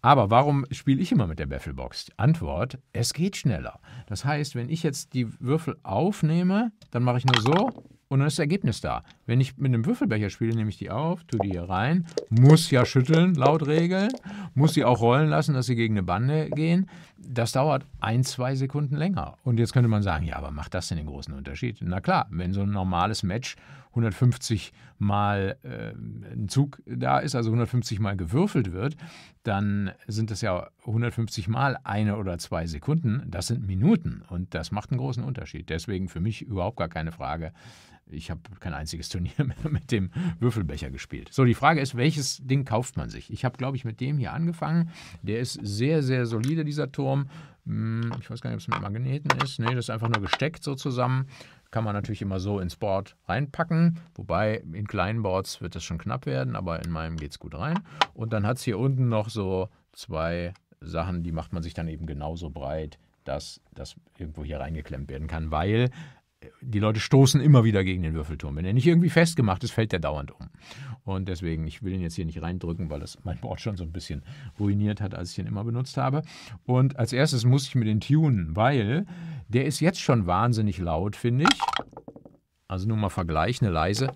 Aber warum spiele ich immer mit der Baffelbox? Antwort, es geht schneller. Das heißt, wenn ich jetzt die Würfel aufnehme, dann mache ich nur so und dann ist das Ergebnis da. Wenn ich mit einem Würfelbecher spiele, nehme ich die auf, tue die hier rein, muss ja schütteln, laut Regeln, muss sie auch rollen lassen, dass sie gegen eine Bande gehen. Das dauert ein, zwei Sekunden länger. Und jetzt könnte man sagen, ja, aber macht das denn den großen Unterschied? Na klar, wenn so ein normales Match 150 Mal äh, ein Zug da ist, also 150 Mal gewürfelt wird, dann sind das ja 150 Mal eine oder zwei Sekunden. Das sind Minuten und das macht einen großen Unterschied. Deswegen für mich überhaupt gar keine Frage, ich habe kein einziges Turnier mehr mit dem Würfelbecher gespielt. So, die Frage ist, welches Ding kauft man sich? Ich habe, glaube ich, mit dem hier angefangen. Der ist sehr, sehr solide, dieser Turm. Hm, ich weiß gar nicht, ob es mit Magneten ist. Nee, das ist einfach nur gesteckt so zusammen. Kann man natürlich immer so ins Board reinpacken. Wobei in kleinen Boards wird das schon knapp werden, aber in meinem geht es gut rein. Und dann hat es hier unten noch so zwei Sachen, die macht man sich dann eben genauso breit, dass das irgendwo hier reingeklemmt werden kann, weil die Leute stoßen immer wieder gegen den Würfelturm. Wenn er nicht irgendwie festgemacht ist, fällt der dauernd um. Und deswegen, ich will ihn jetzt hier nicht reindrücken, weil das mein Board schon so ein bisschen ruiniert hat, als ich ihn immer benutzt habe. Und als erstes muss ich mir den tunen, weil der ist jetzt schon wahnsinnig laut, finde ich. Also nur mal vergleich, eine leise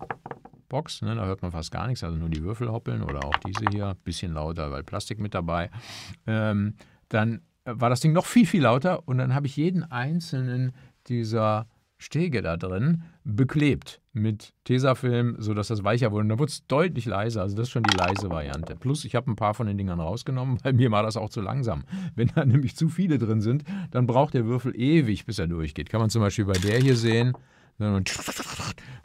Box, ne, da hört man fast gar nichts, also nur die Würfel hoppeln oder auch diese hier, bisschen lauter, weil Plastik mit dabei. Ähm, dann war das Ding noch viel, viel lauter und dann habe ich jeden einzelnen dieser Stege da drin beklebt mit Tesafilm, sodass das weicher wurde. Und da wurde es deutlich leiser. Also das ist schon die leise Variante. Plus, ich habe ein paar von den Dingern rausgenommen, weil mir war das auch zu langsam. Wenn da nämlich zu viele drin sind, dann braucht der Würfel ewig, bis er durchgeht. Kann man zum Beispiel bei der hier sehen,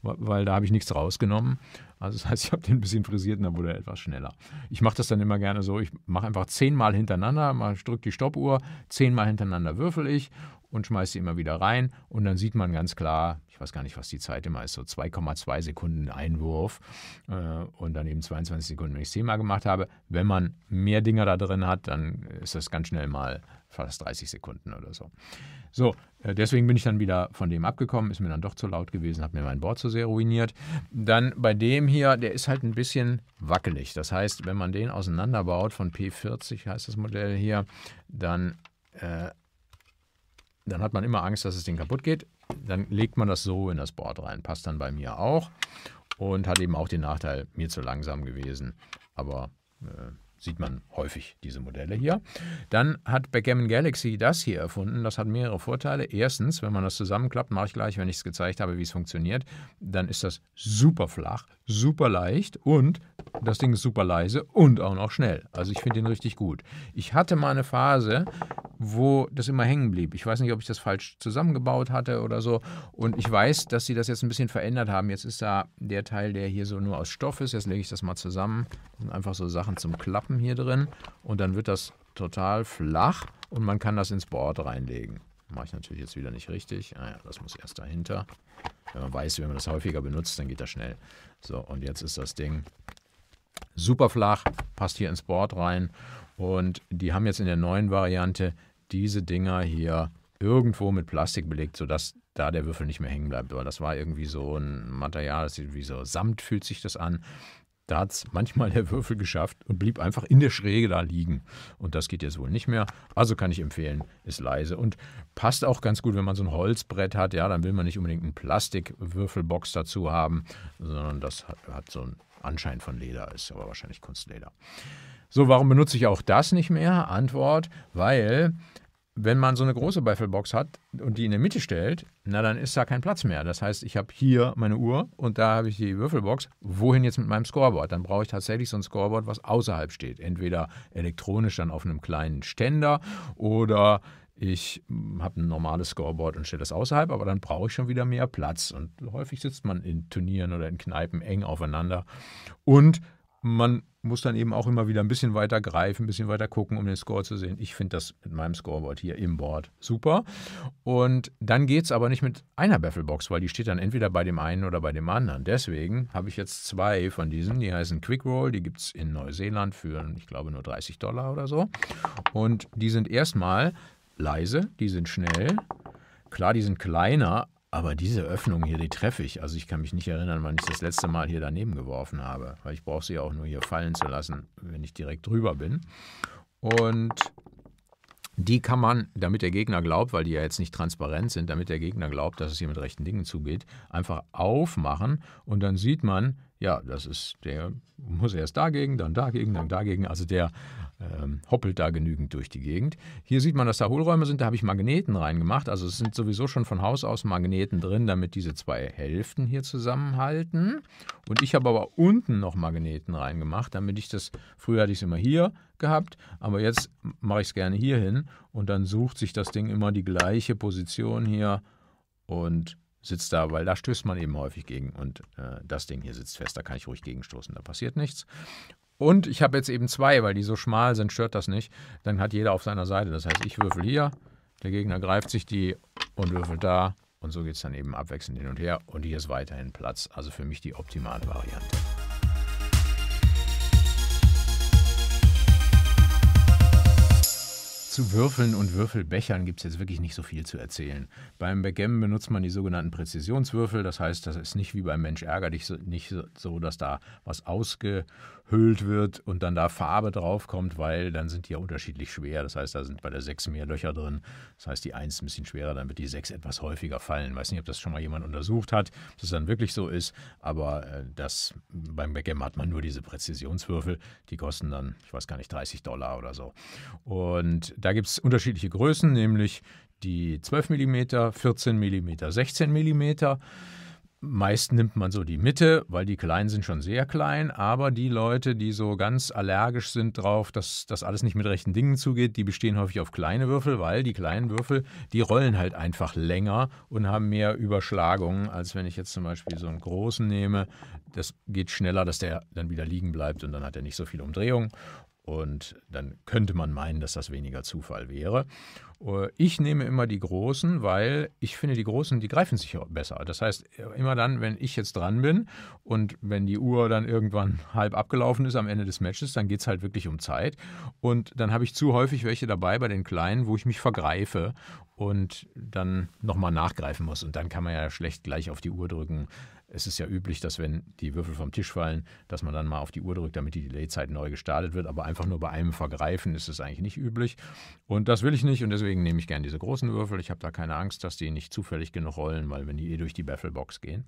weil da habe ich nichts rausgenommen. Also das heißt, ich habe den ein bisschen frisiert und dann wurde er etwas schneller. Ich mache das dann immer gerne so, ich mache einfach zehnmal hintereinander, mal drücke die Stoppuhr, zehnmal hintereinander würfel ich und schmeißt sie immer wieder rein. Und dann sieht man ganz klar, ich weiß gar nicht, was die Zeit immer ist, so 2,2 Sekunden Einwurf äh, und dann eben 22 Sekunden, wenn ich es zehnmal gemacht habe. Wenn man mehr Dinger da drin hat, dann ist das ganz schnell mal fast 30 Sekunden oder so. So, äh, deswegen bin ich dann wieder von dem abgekommen, ist mir dann doch zu laut gewesen, hat mir mein Board zu sehr ruiniert. Dann bei dem hier, der ist halt ein bisschen wackelig. Das heißt, wenn man den auseinanderbaut von P40 heißt das Modell hier, dann äh, dann hat man immer Angst, dass es den kaputt geht. Dann legt man das so in das Board rein. Passt dann bei mir auch. Und hat eben auch den Nachteil, mir zu langsam gewesen. Aber äh, sieht man häufig diese Modelle hier. Dann hat Backgammon Galaxy das hier erfunden. Das hat mehrere Vorteile. Erstens, wenn man das zusammenklappt, mache ich gleich, wenn ich es gezeigt habe, wie es funktioniert, dann ist das super flach, super leicht und das Ding ist super leise und auch noch schnell. Also ich finde den richtig gut. Ich hatte mal eine Phase, wo das immer hängen blieb. Ich weiß nicht, ob ich das falsch zusammengebaut hatte oder so. Und ich weiß, dass sie das jetzt ein bisschen verändert haben. Jetzt ist da der Teil, der hier so nur aus Stoff ist. Jetzt lege ich das mal zusammen. Das sind einfach so Sachen zum Klappen hier drin. Und dann wird das total flach und man kann das ins Board reinlegen. Mache ich natürlich jetzt wieder nicht richtig. Ah das muss erst dahinter. Wenn man weiß, wenn man das häufiger benutzt, dann geht das schnell. So, und jetzt ist das Ding super flach, passt hier ins Board rein. Und die haben jetzt in der neuen Variante diese Dinger hier irgendwo mit Plastik belegt, sodass da der Würfel nicht mehr hängen bleibt. Aber das war irgendwie so ein Material, das sieht wie so Samt fühlt sich das an. Da hat es manchmal der Würfel geschafft und blieb einfach in der Schräge da liegen. Und das geht jetzt wohl nicht mehr. Also kann ich empfehlen, ist leise und passt auch ganz gut, wenn man so ein Holzbrett hat. Ja, dann will man nicht unbedingt eine Plastikwürfelbox dazu haben, sondern das hat, hat so einen Anschein von Leder, ist aber wahrscheinlich Kunstleder. So, warum benutze ich auch das nicht mehr? Antwort, weil wenn man so eine große Beifelbox hat und die in der Mitte stellt, na dann ist da kein Platz mehr. Das heißt, ich habe hier meine Uhr und da habe ich die Würfelbox. Wohin jetzt mit meinem Scoreboard? Dann brauche ich tatsächlich so ein Scoreboard, was außerhalb steht. Entweder elektronisch dann auf einem kleinen Ständer oder ich habe ein normales Scoreboard und stelle das außerhalb, aber dann brauche ich schon wieder mehr Platz. Und häufig sitzt man in Turnieren oder in Kneipen eng aufeinander. Und man muss dann eben auch immer wieder ein bisschen weiter greifen, ein bisschen weiter gucken, um den Score zu sehen. Ich finde das mit meinem Scoreboard hier im Board super. Und dann geht es aber nicht mit einer Baffelbox, weil die steht dann entweder bei dem einen oder bei dem anderen. Deswegen habe ich jetzt zwei von diesen. Die heißen Quick Roll. Die gibt es in Neuseeland für, ich glaube, nur 30 Dollar oder so. Und die sind erstmal leise, die sind schnell. Klar, die sind kleiner, aber diese Öffnung hier, die treffe ich. Also ich kann mich nicht erinnern, wann ich das letzte Mal hier daneben geworfen habe. Weil ich brauche sie auch nur hier fallen zu lassen, wenn ich direkt drüber bin. Und die kann man, damit der Gegner glaubt, weil die ja jetzt nicht transparent sind, damit der Gegner glaubt, dass es hier mit rechten Dingen zugeht, einfach aufmachen und dann sieht man, ja, das ist, der muss erst dagegen, dann dagegen, dann dagegen. Also der ähm, hoppelt da genügend durch die Gegend. Hier sieht man, dass da Hohlräume sind, da habe ich Magneten reingemacht. Also es sind sowieso schon von Haus aus Magneten drin, damit diese zwei Hälften hier zusammenhalten. Und ich habe aber unten noch Magneten reingemacht, damit ich das, früher hatte ich es immer hier gehabt, aber jetzt mache ich es gerne hier hin und dann sucht sich das Ding immer die gleiche Position hier und sitzt da, weil da stößt man eben häufig gegen und äh, das Ding hier sitzt fest, da kann ich ruhig gegenstoßen, da passiert nichts. Und ich habe jetzt eben zwei, weil die so schmal sind, stört das nicht. Dann hat jeder auf seiner Seite. Das heißt, ich würfel hier, der Gegner greift sich die und würfelt da. Und so geht es dann eben abwechselnd hin und her. Und hier ist weiterhin Platz. Also für mich die optimale Variante. Zu Würfeln und Würfelbechern gibt es jetzt wirklich nicht so viel zu erzählen. Beim Backgammon benutzt man die sogenannten Präzisionswürfel. Das heißt, das ist nicht wie beim Mensch ärger dich nicht so, dass da was ausgehöhlt wird und dann da Farbe draufkommt, weil dann sind die ja unterschiedlich schwer. Das heißt, da sind bei der 6 mehr Löcher drin. Das heißt, die 1 ein bisschen schwerer, dann wird die 6 etwas häufiger fallen. Ich weiß nicht, ob das schon mal jemand untersucht hat, ob das dann wirklich so ist. Aber äh, das, beim Backgammon hat man nur diese Präzisionswürfel. Die kosten dann, ich weiß gar nicht, 30 Dollar oder so. Und da gibt es unterschiedliche Größen, nämlich die 12 mm, 14 mm, 16 mm. Meist nimmt man so die Mitte, weil die Kleinen sind schon sehr klein, aber die Leute, die so ganz allergisch sind drauf, dass das alles nicht mit rechten Dingen zugeht, die bestehen häufig auf kleine Würfel, weil die kleinen Würfel, die rollen halt einfach länger und haben mehr Überschlagungen, als wenn ich jetzt zum Beispiel so einen großen nehme. Das geht schneller, dass der dann wieder liegen bleibt und dann hat er nicht so viel Umdrehung. Und dann könnte man meinen, dass das weniger Zufall wäre. Äh, ich nehme immer die Großen, weil ich finde, die Großen, die greifen sich besser. Das heißt, äh, immer dann, wenn ich jetzt dran bin und wenn die Uhr dann irgendwann halb abgelaufen ist am Ende des Matches, dann geht es halt wirklich um Zeit. Und dann habe ich zu häufig welche dabei bei den Kleinen, wo ich mich vergreife und dann nochmal nachgreifen muss. Und dann kann man ja schlecht gleich auf die Uhr drücken. Es ist ja üblich, dass wenn die Würfel vom Tisch fallen, dass man dann mal auf die Uhr drückt, damit die Delayzeit neu gestartet wird. Aber einfach nur bei einem Vergreifen ist es eigentlich nicht üblich. Und das will ich nicht und deswegen nehme ich gerne diese großen Würfel. Ich habe da keine Angst, dass die nicht zufällig genug rollen, weil wenn die eh durch die Baffelbox gehen.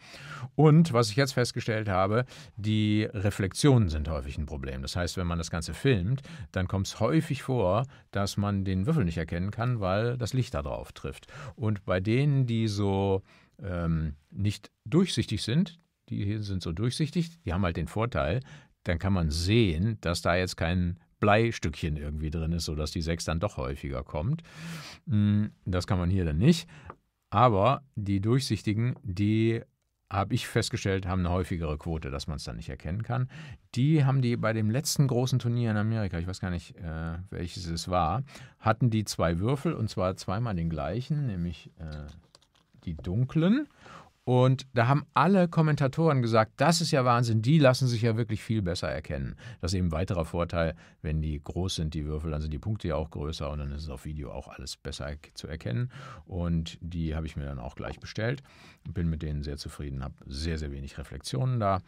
Und was ich jetzt festgestellt habe, die Reflexionen sind häufig ein Problem. Das heißt, wenn man das Ganze filmt, dann kommt es häufig vor, dass man den Würfel nicht erkennen kann, weil das Licht da drauf trifft. Und bei denen, die so ähm, nicht durchsichtig sind, die hier sind so durchsichtig, die haben halt den Vorteil, dann kann man sehen, dass da jetzt kein Bleistückchen irgendwie drin ist, sodass die 6 dann doch häufiger kommt. Hm, das kann man hier dann nicht. Aber die durchsichtigen, die habe ich festgestellt, haben eine häufigere Quote, dass man es dann nicht erkennen kann. Die haben die bei dem letzten großen Turnier in Amerika, ich weiß gar nicht, äh, welches es war, hatten die zwei Würfel und zwar zweimal den gleichen, nämlich äh, die dunklen. Und da haben alle Kommentatoren gesagt, das ist ja Wahnsinn, die lassen sich ja wirklich viel besser erkennen. Das ist eben ein weiterer Vorteil, wenn die groß sind, die Würfel, dann sind die Punkte ja auch größer und dann ist es auf Video auch alles besser zu erkennen. Und die habe ich mir dann auch gleich bestellt, bin mit denen sehr zufrieden, habe sehr, sehr wenig Reflexionen da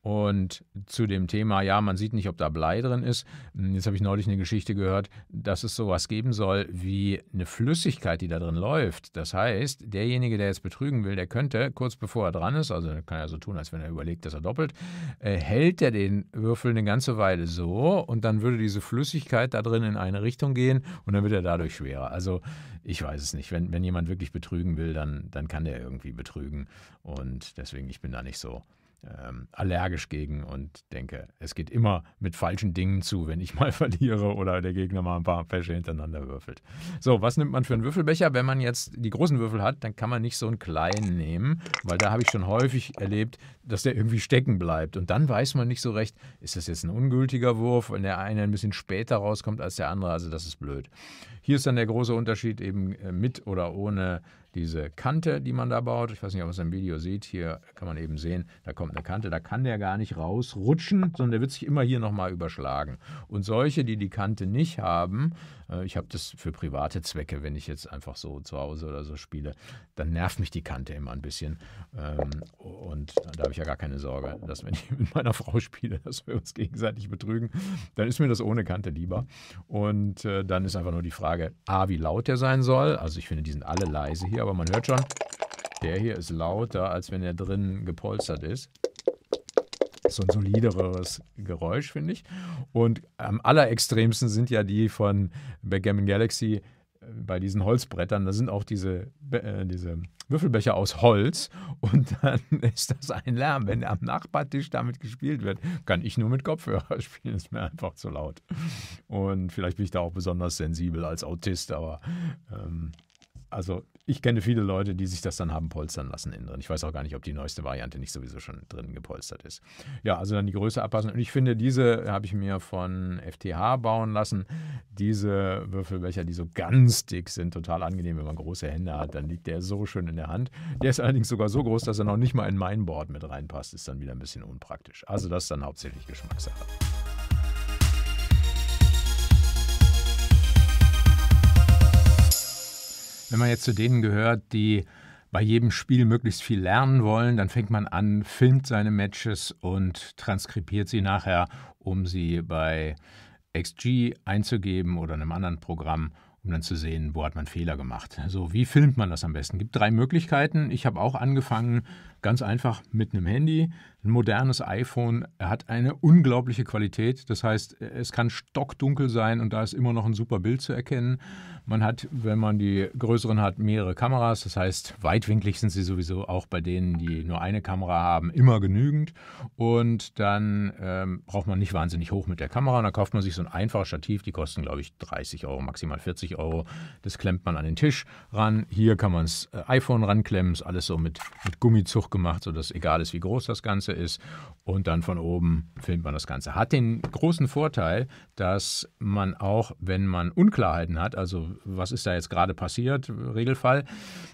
und zu dem Thema, ja, man sieht nicht, ob da Blei drin ist. Hm, jetzt habe ich neulich eine Geschichte gehört, dass es sowas geben soll wie eine Flüssigkeit, die da drin läuft. Das heißt, derjenige, der jetzt betrügen will, der könnte kurz bevor er dran ist, also kann er so tun, als wenn er überlegt, dass er doppelt, äh, hält er den Würfel eine ganze Weile so und dann würde diese Flüssigkeit da drin in eine Richtung gehen und dann wird er dadurch schwerer. Also ich weiß es nicht. Wenn, wenn jemand wirklich betrügen will, dann, dann kann der irgendwie betrügen. Und deswegen, ich bin da nicht so ähm, allergisch gegen und denke, es geht immer mit falschen Dingen zu, wenn ich mal verliere oder der Gegner mal ein paar Fäsche hintereinander würfelt. So, was nimmt man für einen Würfelbecher? Wenn man jetzt die großen Würfel hat, dann kann man nicht so einen kleinen nehmen, weil da habe ich schon häufig erlebt, dass der irgendwie stecken bleibt. Und dann weiß man nicht so recht, ist das jetzt ein ungültiger Wurf, wenn der eine ein bisschen später rauskommt als der andere. Also das ist blöd. Hier ist dann der große Unterschied eben äh, mit oder ohne diese Kante, die man da baut. Ich weiß nicht, ob man es im Video sieht. Hier kann man eben sehen, da kommt eine Kante. Da kann der gar nicht rausrutschen, sondern der wird sich immer hier nochmal überschlagen. Und solche, die die Kante nicht haben, äh, ich habe das für private Zwecke, wenn ich jetzt einfach so zu Hause oder so spiele, dann nervt mich die Kante immer ein bisschen. Ähm, und da habe ich ja gar keine Sorge, dass wenn ich mit meiner Frau spiele, dass wir uns gegenseitig betrügen, dann ist mir das ohne Kante lieber. Und äh, dann ist einfach nur die Frage, a, wie laut der sein soll. Also ich finde, die sind alle leise hier, aber man hört schon, der hier ist lauter, als wenn er drin gepolstert ist so ein solideres Geräusch, finde ich. Und am allerextremsten sind ja die von Backgammon Galaxy äh, bei diesen Holzbrettern, da sind auch diese, äh, diese Würfelbecher aus Holz und dann ist das ein Lärm. Wenn am Nachbartisch damit gespielt wird, kann ich nur mit Kopfhörer spielen, ist mir einfach zu laut. Und vielleicht bin ich da auch besonders sensibel als Autist, aber ähm, also ich kenne viele Leute, die sich das dann haben polstern lassen innen drin. Ich weiß auch gar nicht, ob die neueste Variante nicht sowieso schon drin gepolstert ist. Ja, also dann die Größe abpassen. Und ich finde, diese habe ich mir von FTH bauen lassen. Diese Würfelbecher, die so ganz dick sind, total angenehm, wenn man große Hände hat. Dann liegt der so schön in der Hand. Der ist allerdings sogar so groß, dass er noch nicht mal in mein Board mit reinpasst. Ist dann wieder ein bisschen unpraktisch. Also das ist dann hauptsächlich Geschmackssache. Wenn man jetzt zu denen gehört, die bei jedem Spiel möglichst viel lernen wollen, dann fängt man an, filmt seine Matches und transkribiert sie nachher, um sie bei XG einzugeben oder einem anderen Programm, um dann zu sehen, wo hat man Fehler gemacht. So, wie filmt man das am besten? Es Gibt drei Möglichkeiten. Ich habe auch angefangen, ganz einfach mit einem Handy, ein modernes iPhone hat eine unglaubliche Qualität. Das heißt, es kann stockdunkel sein und da ist immer noch ein super Bild zu erkennen. Man hat, wenn man die größeren hat, mehrere Kameras. Das heißt, weitwinklig sind sie sowieso auch bei denen, die nur eine Kamera haben, immer genügend. Und dann ähm, braucht man nicht wahnsinnig hoch mit der Kamera. Und dann kauft man sich so ein einfaches Stativ. Die kosten, glaube ich, 30 Euro, maximal 40 Euro. Das klemmt man an den Tisch ran. Hier kann man das äh, iPhone ranklemmen. Ist alles so mit, mit Gummizug gemacht, sodass egal ist, wie groß das Ganze Straße ist und dann von oben filmt man das Ganze. Hat den großen Vorteil, dass man auch, wenn man Unklarheiten hat, also was ist da jetzt gerade passiert, Regelfall,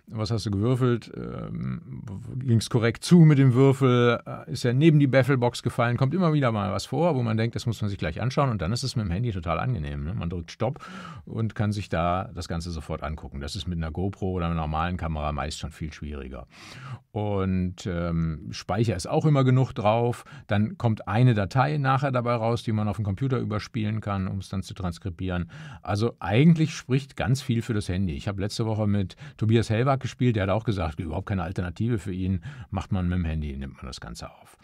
was hast du gewürfelt, ähm, ging es korrekt zu mit dem Würfel, äh, ist ja neben die Baffelbox gefallen, kommt immer wieder mal was vor, wo man denkt, das muss man sich gleich anschauen und dann ist es mit dem Handy total angenehm. Ne? Man drückt Stopp und kann sich da das Ganze sofort angucken. Das ist mit einer GoPro oder einer normalen Kamera meist schon viel schwieriger. Und ähm, Speicher ist auch immer genug drauf, dann kommt eine Datei nachher dabei raus, die man auf dem Computer überspielen kann, um es dann zu transkribieren. Also eigentlich spricht ganz viel für das Handy. Ich habe letzte Woche mit Tobias Hellwag gespielt, der hat auch gesagt, überhaupt keine Alternative für ihn, macht man mit dem Handy, nimmt man das Ganze auf.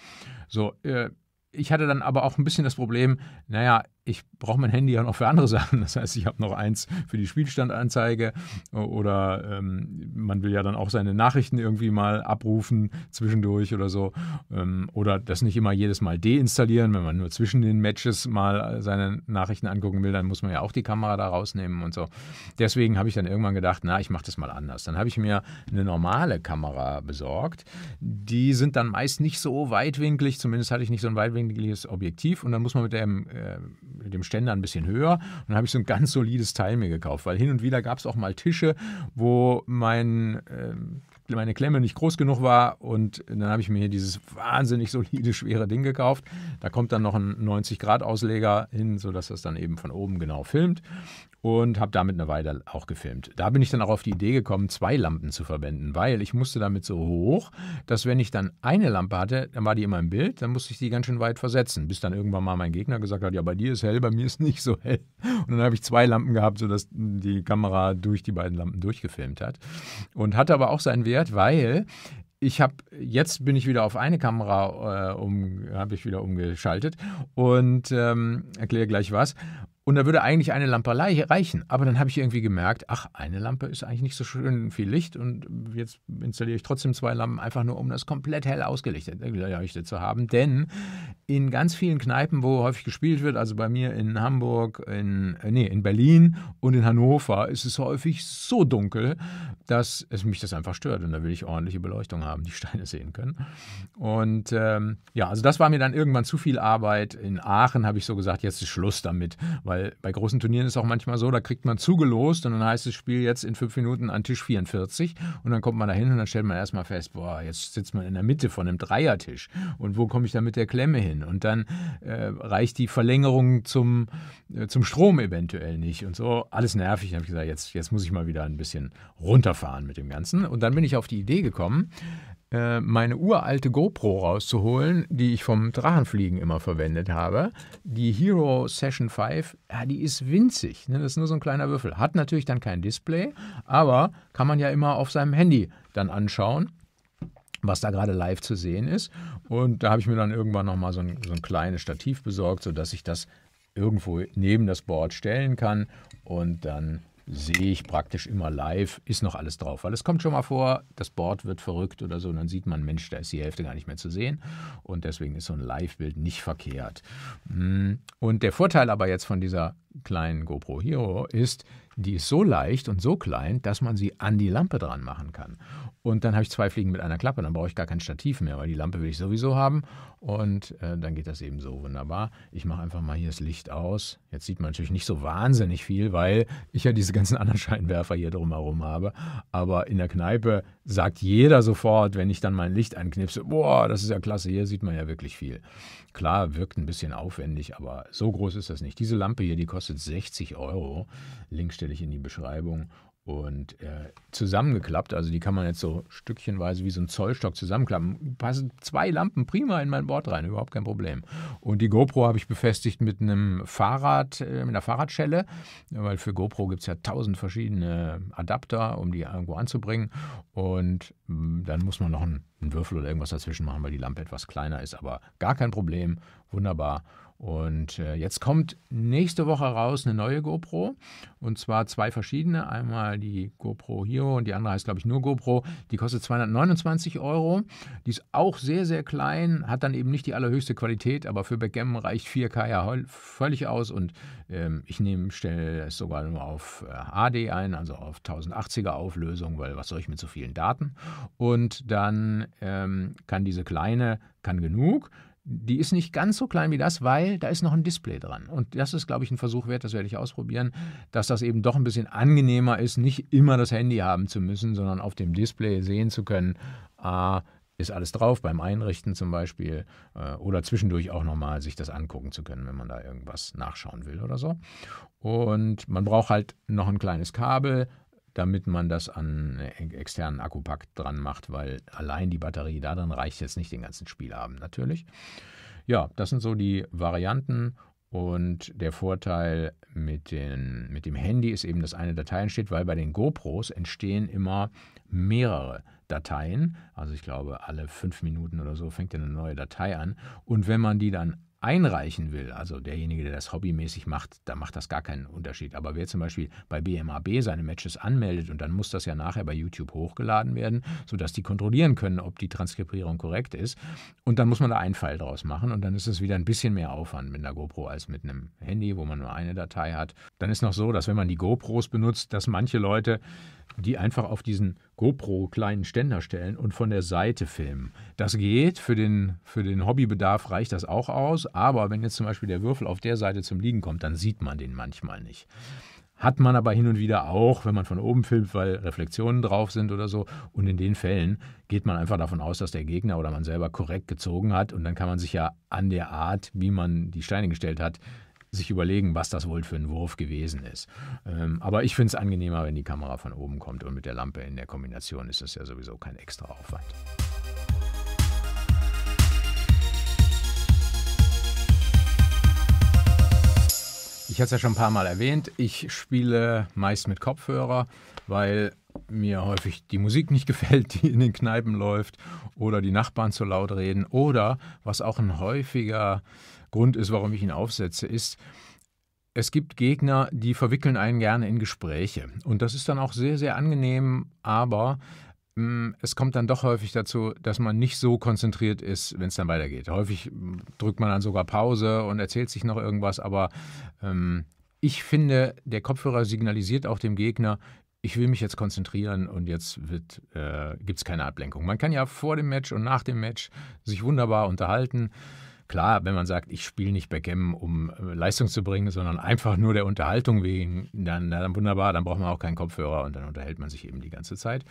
So, äh, ich hatte dann aber auch ein bisschen das Problem, naja, ich brauche mein Handy ja noch für andere Sachen. Das heißt, ich habe noch eins für die Spielstandanzeige oder ähm, man will ja dann auch seine Nachrichten irgendwie mal abrufen zwischendurch oder so. Ähm, oder das nicht immer jedes Mal deinstallieren. Wenn man nur zwischen den Matches mal seine Nachrichten angucken will, dann muss man ja auch die Kamera da rausnehmen und so. Deswegen habe ich dann irgendwann gedacht, na, ich mache das mal anders. Dann habe ich mir eine normale Kamera besorgt. Die sind dann meist nicht so weitwinklig, zumindest hatte ich nicht so ein weitwinkliges Objektiv und dann muss man mit dem äh, dem Ständer ein bisschen höher. Und dann habe ich so ein ganz solides Teil mir gekauft, weil hin und wieder gab es auch mal Tische, wo mein ähm, meine Klemme nicht groß genug war. Und dann habe ich mir hier dieses wahnsinnig solide, schwere Ding gekauft. Da kommt dann noch ein 90-Grad-Ausleger hin, sodass das dann eben von oben genau filmt. Und habe damit eine Weile auch gefilmt. Da bin ich dann auch auf die Idee gekommen, zwei Lampen zu verwenden, weil ich musste damit so hoch, dass wenn ich dann eine Lampe hatte, dann war die immer im Bild, dann musste ich die ganz schön weit versetzen, bis dann irgendwann mal mein Gegner gesagt hat, ja, bei dir ist hell, bei mir ist nicht so hell. Und dann habe ich zwei Lampen gehabt, sodass die Kamera durch die beiden Lampen durchgefilmt hat. Und hatte aber auch seinen Wert, erklärt, weil ich habe jetzt bin ich wieder auf eine Kamera äh, um, habe ich wieder umgeschaltet und ähm, erkläre gleich was. Und da würde eigentlich eine Lampe reichen. Aber dann habe ich irgendwie gemerkt, ach, eine Lampe ist eigentlich nicht so schön viel Licht und jetzt installiere ich trotzdem zwei Lampen, einfach nur um das komplett hell ausgelichtet äh, zu haben. Denn in ganz vielen Kneipen, wo häufig gespielt wird, also bei mir in Hamburg, in, äh, nee, in Berlin und in Hannover, ist es häufig so dunkel, dass es mich das einfach stört. Und da will ich ordentliche Beleuchtung haben, die Steine sehen können. Und ähm, ja, also das war mir dann irgendwann zu viel Arbeit. In Aachen habe ich so gesagt, jetzt ist Schluss damit, weil weil bei großen Turnieren ist es auch manchmal so, da kriegt man zugelost und dann heißt das Spiel jetzt in fünf Minuten an Tisch 44 und dann kommt man dahin und dann stellt man erstmal fest, boah, jetzt sitzt man in der Mitte von einem Dreiertisch und wo komme ich da mit der Klemme hin? Und dann äh, reicht die Verlängerung zum, äh, zum Strom eventuell nicht und so. Alles nervig. Dann habe ich gesagt, jetzt, jetzt muss ich mal wieder ein bisschen runterfahren mit dem Ganzen. Und dann bin ich auf die Idee gekommen, äh, meine uralte GoPro rauszuholen, die ich vom Drachenfliegen immer verwendet habe. Die Hero Session 5, ja, die ist winzig. Ne? Das ist nur so ein kleiner Würfel. Hat natürlich dann kein Display, aber kann man ja immer auf seinem Handy dann anschauen was da gerade live zu sehen ist. Und da habe ich mir dann irgendwann nochmal so ein, so ein kleines Stativ besorgt, sodass ich das irgendwo neben das Board stellen kann und dann sehe ich praktisch immer live, ist noch alles drauf. Weil es kommt schon mal vor, das Board wird verrückt oder so und dann sieht man, Mensch, da ist die Hälfte gar nicht mehr zu sehen und deswegen ist so ein Live-Bild nicht verkehrt. Hm. Und der Vorteil aber jetzt von dieser kleinen GoPro Hero ist, die ist so leicht und so klein, dass man sie an die Lampe dran machen kann. Und dann habe ich zwei Fliegen mit einer Klappe, dann brauche ich gar kein Stativ mehr, weil die Lampe will ich sowieso haben. Und äh, dann geht das eben so wunderbar. Ich mache einfach mal hier das Licht aus. Jetzt sieht man natürlich nicht so wahnsinnig viel, weil ich ja diese ganzen anderen Scheinwerfer hier drumherum habe. Aber in der Kneipe sagt jeder sofort, wenn ich dann mein Licht anknipse, boah, das ist ja klasse, hier sieht man ja wirklich viel. Klar, wirkt ein bisschen aufwendig, aber so groß ist das nicht. Diese Lampe hier, die kostet 60 Euro. Link stelle ich in die Beschreibung und äh, zusammengeklappt. Also die kann man jetzt so stückchenweise wie so ein Zollstock zusammenklappen. Passen zwei Lampen prima in mein Board rein, überhaupt kein Problem. Und die GoPro habe ich befestigt mit einem Fahrrad, äh, mit einer Fahrradschelle, weil für GoPro gibt es ja tausend verschiedene Adapter, um die irgendwo anzubringen. Und mh, mm, dann muss man noch einen, einen Würfel oder irgendwas dazwischen machen, weil die Lampe etwas kleiner ist. Aber gar kein Problem, wunderbar. Und äh, jetzt kommt nächste Woche raus eine neue GoPro und zwar zwei verschiedene. Einmal die GoPro Hero und die andere heißt, glaube ich, nur GoPro. Die kostet 229 Euro. Die ist auch sehr, sehr klein, hat dann eben nicht die allerhöchste Qualität, aber für Backgammon reicht 4K ja völlig aus und ähm, ich nehme, stelle es sogar nur auf HD äh, ein, also auf 1080er Auflösung, weil was soll ich mit so vielen Daten? Und dann ähm, kann diese kleine, kann genug die ist nicht ganz so klein wie das, weil da ist noch ein Display dran. Und das ist, glaube ich, ein Versuch wert, das werde ich ausprobieren, dass das eben doch ein bisschen angenehmer ist, nicht immer das Handy haben zu müssen, sondern auf dem Display sehen zu können, ah, ist alles drauf, beim Einrichten zum Beispiel, äh, oder zwischendurch auch nochmal sich das angucken zu können, wenn man da irgendwas nachschauen will oder so. Und man braucht halt noch ein kleines Kabel, damit man das an äh, externen Akkupack dran macht, weil allein die Batterie da drin reicht jetzt nicht den ganzen Spielabend natürlich. Ja, das sind so die Varianten und der Vorteil mit, den, mit dem Handy ist eben, dass eine Datei entsteht, weil bei den GoPros entstehen immer mehrere Dateien. Also ich glaube, alle fünf Minuten oder so fängt eine neue Datei an. Und wenn man die dann einreichen will, also derjenige, der das hobbymäßig macht, da macht das gar keinen Unterschied. Aber wer zum Beispiel bei BMAB seine Matches anmeldet und dann muss das ja nachher bei YouTube hochgeladen werden, sodass die kontrollieren können, ob die Transkribierung korrekt ist. Und dann muss man da einen Pfeil draus machen und dann ist es wieder ein bisschen mehr Aufwand mit einer GoPro als mit einem Handy, wo man nur eine Datei hat. Dann ist noch so, dass wenn man die GoPros benutzt, dass manche Leute die einfach auf diesen GoPro kleinen Ständer stellen und von der Seite filmen. Das geht, für den, für den Hobbybedarf reicht das auch aus, aber wenn jetzt zum Beispiel der Würfel auf der Seite zum Liegen kommt, dann sieht man den manchmal nicht. Hat man aber hin und wieder auch, wenn man von oben filmt, weil Reflexionen drauf sind oder so. Und in den Fällen geht man einfach davon aus, dass der Gegner oder man selber korrekt gezogen hat. Und dann kann man sich ja an der Art, wie man die Steine gestellt hat, sich überlegen, was das wohl für ein Wurf gewesen ist. Ähm, aber ich finde es angenehmer, wenn die Kamera von oben kommt und mit der Lampe in der Kombination ist das ja sowieso kein extra Aufwand. Ich hatte es ja schon ein paar Mal erwähnt, ich spiele meist mit Kopfhörer, weil mir häufig die Musik nicht gefällt, die in den Kneipen läuft, oder die Nachbarn zu laut reden, oder was auch ein häufiger Grund ist, warum ich ihn aufsetze, ist, es gibt Gegner, die verwickeln einen gerne in Gespräche. Und das ist dann auch sehr, sehr angenehm, aber mm, es kommt dann doch häufig dazu, dass man nicht so konzentriert ist, wenn es dann weitergeht. Häufig mm, drückt man dann sogar Pause und erzählt sich noch irgendwas, aber ähm, ich finde, der Kopfhörer signalisiert auch dem Gegner, ich will mich jetzt konzentrieren und jetzt äh, gibt es keine Ablenkung. Man kann ja vor dem Match und nach dem Match sich wunderbar unterhalten. Klar, wenn man sagt, ich spiele nicht Backgammon, um äh, Leistung zu bringen, sondern einfach nur der Unterhaltung wegen, dann, dann wunderbar, dann braucht man auch keinen Kopfhörer und dann unterhält man sich eben die ganze Zeit.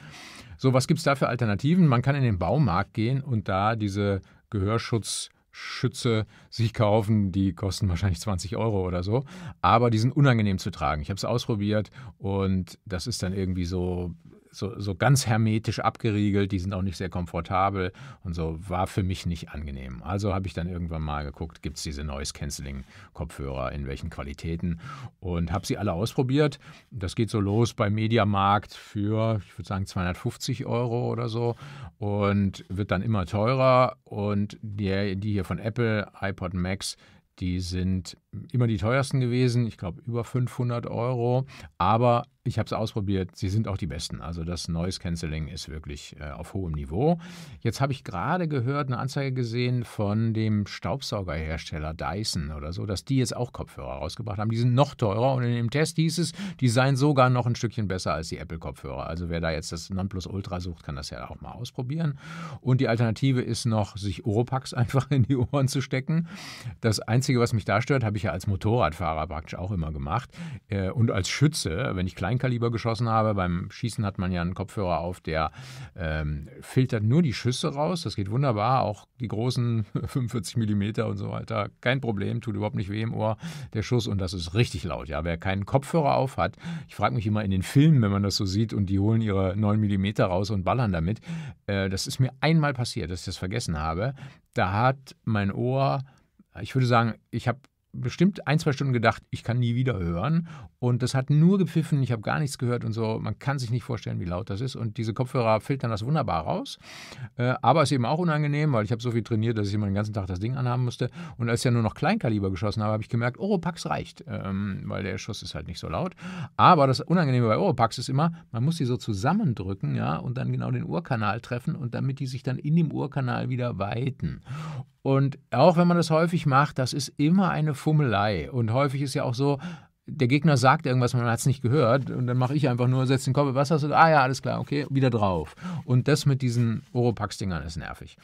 So, was gibt es da für Alternativen? Man kann in den Baumarkt gehen und da diese Gehörschutz- Schütze sich kaufen. Die kosten wahrscheinlich 20 Euro oder so. Aber die sind unangenehm zu tragen. Ich habe es ausprobiert und das ist dann irgendwie so so, so ganz hermetisch abgeriegelt, die sind auch nicht sehr komfortabel und so war für mich nicht angenehm. Also habe ich dann irgendwann mal geguckt, gibt es diese Noise-Canceling-Kopfhörer in welchen Qualitäten und habe sie alle ausprobiert. Das geht so los beim Mediamarkt für, ich würde sagen, 250 Euro oder so und wird dann immer teurer und die, die hier von Apple, iPod Max, die sind immer die teuersten gewesen, ich glaube über 500 Euro, aber ich habe es ausprobiert, sie sind auch die besten. Also das Noise Cancelling ist wirklich äh, auf hohem Niveau. Jetzt habe ich gerade gehört, eine Anzeige gesehen von dem Staubsaugerhersteller Dyson oder so, dass die jetzt auch Kopfhörer rausgebracht haben. Die sind noch teurer und in dem Test hieß es, die seien sogar noch ein Stückchen besser als die Apple-Kopfhörer. Also wer da jetzt das Nonplus Ultra sucht, kann das ja auch mal ausprobieren. Und die Alternative ist noch, sich Oropax einfach in die Ohren zu stecken. Das Einzige, was mich da stört, habe ich ich ja als Motorradfahrer praktisch auch immer gemacht. Äh, und als Schütze, wenn ich Kleinkaliber geschossen habe, beim Schießen hat man ja einen Kopfhörer auf, der ähm, filtert nur die Schüsse raus. Das geht wunderbar. Auch die großen 45 mm und so weiter. Kein Problem, tut überhaupt nicht weh im Ohr, der Schuss. Und das ist richtig laut. Ja, wer keinen Kopfhörer auf hat, ich frage mich immer in den Filmen, wenn man das so sieht und die holen ihre 9 mm raus und ballern damit. Äh, das ist mir einmal passiert, dass ich das vergessen habe. Da hat mein Ohr, ich würde sagen, ich habe bestimmt ein, zwei Stunden gedacht, ich kann nie wieder hören und das hat nur gepfiffen, ich habe gar nichts gehört und so. Man kann sich nicht vorstellen, wie laut das ist. Und diese Kopfhörer filtern das wunderbar raus. Äh, aber es ist eben auch unangenehm, weil ich habe so viel trainiert, dass ich immer den ganzen Tag das Ding anhaben musste. Und als ich ja nur noch Kleinkaliber geschossen habe, habe ich gemerkt, Oropax oh, reicht, ähm, weil der Schuss ist halt nicht so laut. Aber das Unangenehme bei Oropax oh, ist immer, man muss die so zusammendrücken ja, und dann genau den Urkanal treffen und damit die sich dann in dem Urkanal wieder weiten. Und auch wenn man das häufig macht, das ist immer eine Fummelei. Und häufig ist ja auch so, der Gegner sagt irgendwas, man hat es nicht gehört und dann mache ich einfach nur, setze den Kopf, was hast du? Ah ja, alles klar, okay, wieder drauf. Und das mit diesen Oropax-Dingern ist nervig.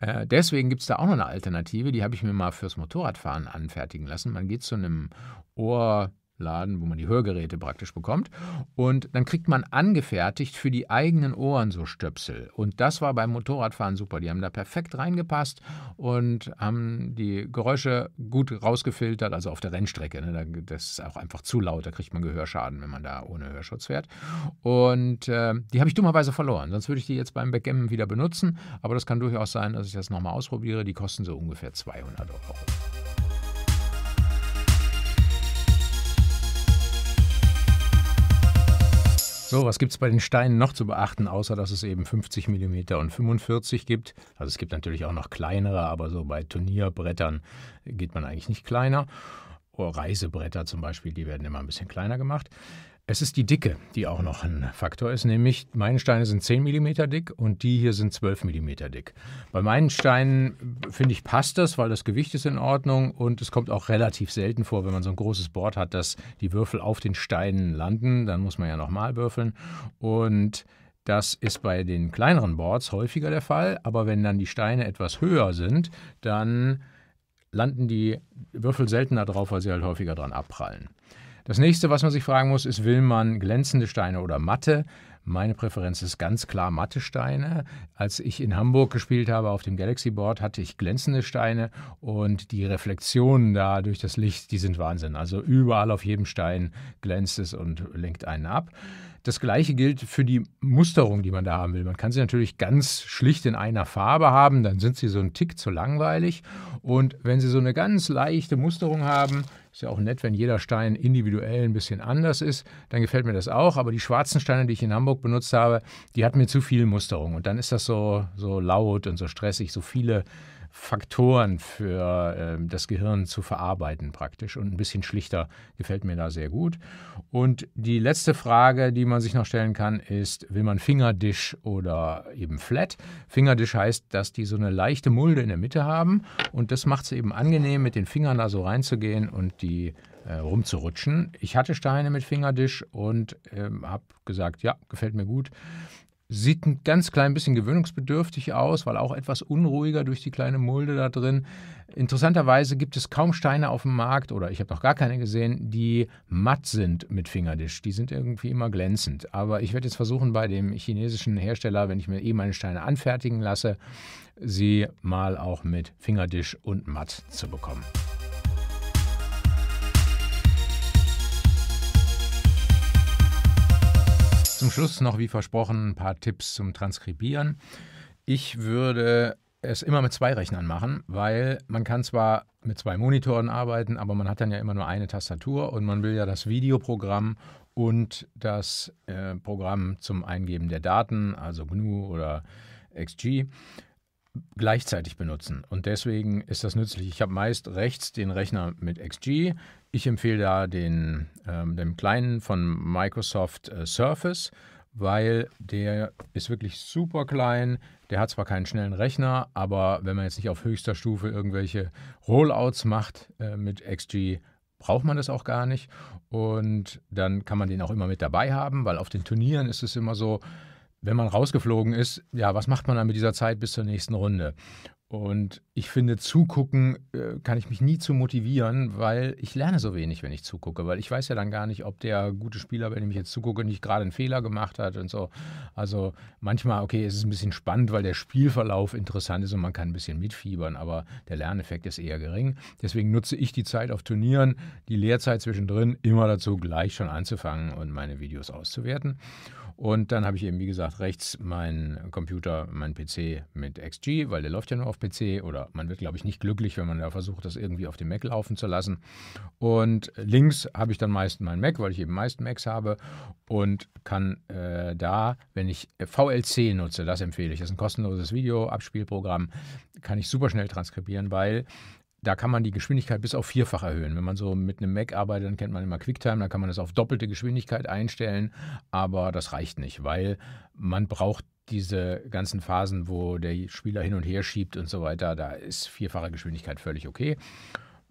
Äh, deswegen gibt es da auch noch eine Alternative, die habe ich mir mal fürs Motorradfahren anfertigen lassen. Man geht zu einem Ohr... Laden, wo man die Hörgeräte praktisch bekommt. Und dann kriegt man angefertigt für die eigenen Ohren so Stöpsel. Und das war beim Motorradfahren super. Die haben da perfekt reingepasst und haben die Geräusche gut rausgefiltert, also auf der Rennstrecke. Ne? Das ist auch einfach zu laut, da kriegt man Gehörschaden, wenn man da ohne Hörschutz fährt. Und äh, die habe ich dummerweise verloren. Sonst würde ich die jetzt beim Backgammon wieder benutzen. Aber das kann durchaus sein, dass ich das nochmal ausprobiere. Die kosten so ungefähr 200 Euro. So, was gibt es bei den Steinen noch zu beachten, außer dass es eben 50 mm und 45 gibt? Also es gibt natürlich auch noch kleinere, aber so bei Turnierbrettern geht man eigentlich nicht kleiner. Oh, Reisebretter zum Beispiel, die werden immer ein bisschen kleiner gemacht. Es ist die Dicke, die auch noch ein Faktor ist, nämlich meine Steine sind 10 mm dick und die hier sind 12 mm dick. Bei meinen Steinen äh, finde ich passt das, weil das Gewicht ist in Ordnung und es kommt auch relativ selten vor, wenn man so ein großes Board hat, dass die Würfel auf den Steinen landen, dann muss man ja nochmal würfeln und das ist bei den kleineren Boards häufiger der Fall, aber wenn dann die Steine etwas höher sind, dann landen die Würfel seltener drauf, weil sie halt häufiger dran abprallen. Das nächste, was man sich fragen muss, ist, will man glänzende Steine oder matte? Meine Präferenz ist ganz klar matte Steine. Als ich in Hamburg gespielt habe auf dem Galaxy Board, hatte ich glänzende Steine und die Reflexionen da durch das Licht, die sind Wahnsinn. Also überall auf jedem Stein glänzt es und lenkt einen ab. Das gleiche gilt für die Musterung, die man da haben will. Man kann sie natürlich ganz schlicht in einer Farbe haben, dann sind sie so ein Tick zu langweilig. Und wenn sie so eine ganz leichte Musterung haben, ist ja auch nett, wenn jeder Stein individuell ein bisschen anders ist, dann gefällt mir das auch. Aber die schwarzen Steine, die ich in Hamburg benutzt habe, die hatten mir zu viel Musterung. Und dann ist das so, so laut und so stressig, so viele Faktoren für äh, das Gehirn zu verarbeiten praktisch und ein bisschen schlichter gefällt mir da sehr gut. Und die letzte Frage, die man sich noch stellen kann, ist, will man Fingerdish oder eben Flat? Fingerdish heißt, dass die so eine leichte Mulde in der Mitte haben und das macht es eben angenehm, mit den Fingern da so reinzugehen und die äh, rumzurutschen. Ich hatte Steine mit Fingerdish und äh, habe gesagt, ja, gefällt mir gut. Sieht ein ganz klein bisschen gewöhnungsbedürftig aus, weil auch etwas unruhiger durch die kleine Mulde da drin. Interessanterweise gibt es kaum Steine auf dem Markt, oder ich habe noch gar keine gesehen, die matt sind mit Fingerdisch. Die sind irgendwie immer glänzend. Aber ich werde jetzt versuchen, bei dem chinesischen Hersteller, wenn ich mir eh meine Steine anfertigen lasse, sie mal auch mit Fingerdisch und matt zu bekommen. zum Schluss noch, wie versprochen, ein paar Tipps zum Transkribieren. Ich würde es immer mit zwei Rechnern machen, weil man kann zwar mit zwei Monitoren arbeiten, aber man hat dann ja immer nur eine Tastatur und man will ja das Videoprogramm und das äh, Programm zum Eingeben der Daten, also GNU oder XG, gleichzeitig benutzen. Und deswegen ist das nützlich. Ich habe meist rechts den Rechner mit XG, ich empfehle da den, ähm, den kleinen von Microsoft äh, Surface, weil der ist wirklich super klein. Der hat zwar keinen schnellen Rechner, aber wenn man jetzt nicht auf höchster Stufe irgendwelche Rollouts macht äh, mit XG, braucht man das auch gar nicht. Und dann kann man den auch immer mit dabei haben, weil auf den Turnieren ist es immer so, wenn man rausgeflogen ist, ja, was macht man dann mit dieser Zeit bis zur nächsten Runde? Und ich finde, zugucken äh, kann ich mich nie zu motivieren, weil ich lerne so wenig, wenn ich zugucke. Weil ich weiß ja dann gar nicht, ob der gute Spieler, wenn ich mich jetzt zugucke, nicht gerade einen Fehler gemacht hat und so. Also manchmal, okay, es ist ein bisschen spannend, weil der Spielverlauf interessant ist und man kann ein bisschen mitfiebern, aber der Lerneffekt ist eher gering. Deswegen nutze ich die Zeit auf Turnieren, die Lehrzeit zwischendrin, immer dazu, gleich schon anzufangen und meine Videos auszuwerten. Und dann habe ich eben, wie gesagt, rechts meinen Computer, meinen PC mit XG, weil der läuft ja nur auf PC oder man wird, glaube ich, nicht glücklich, wenn man da versucht, das irgendwie auf dem Mac laufen zu lassen. Und links habe ich dann meist meinen Mac, weil ich eben meist Macs habe und kann äh, da, wenn ich VLC nutze, das empfehle ich, das ist ein kostenloses Videoabspielprogramm, kann ich super schnell transkribieren, weil da kann man die Geschwindigkeit bis auf vierfach erhöhen. Wenn man so mit einem Mac arbeitet, dann kennt man immer QuickTime, da kann man das auf doppelte Geschwindigkeit einstellen, aber das reicht nicht, weil man braucht diese ganzen Phasen, wo der Spieler hin und her schiebt und so weiter, da ist vierfache Geschwindigkeit völlig okay.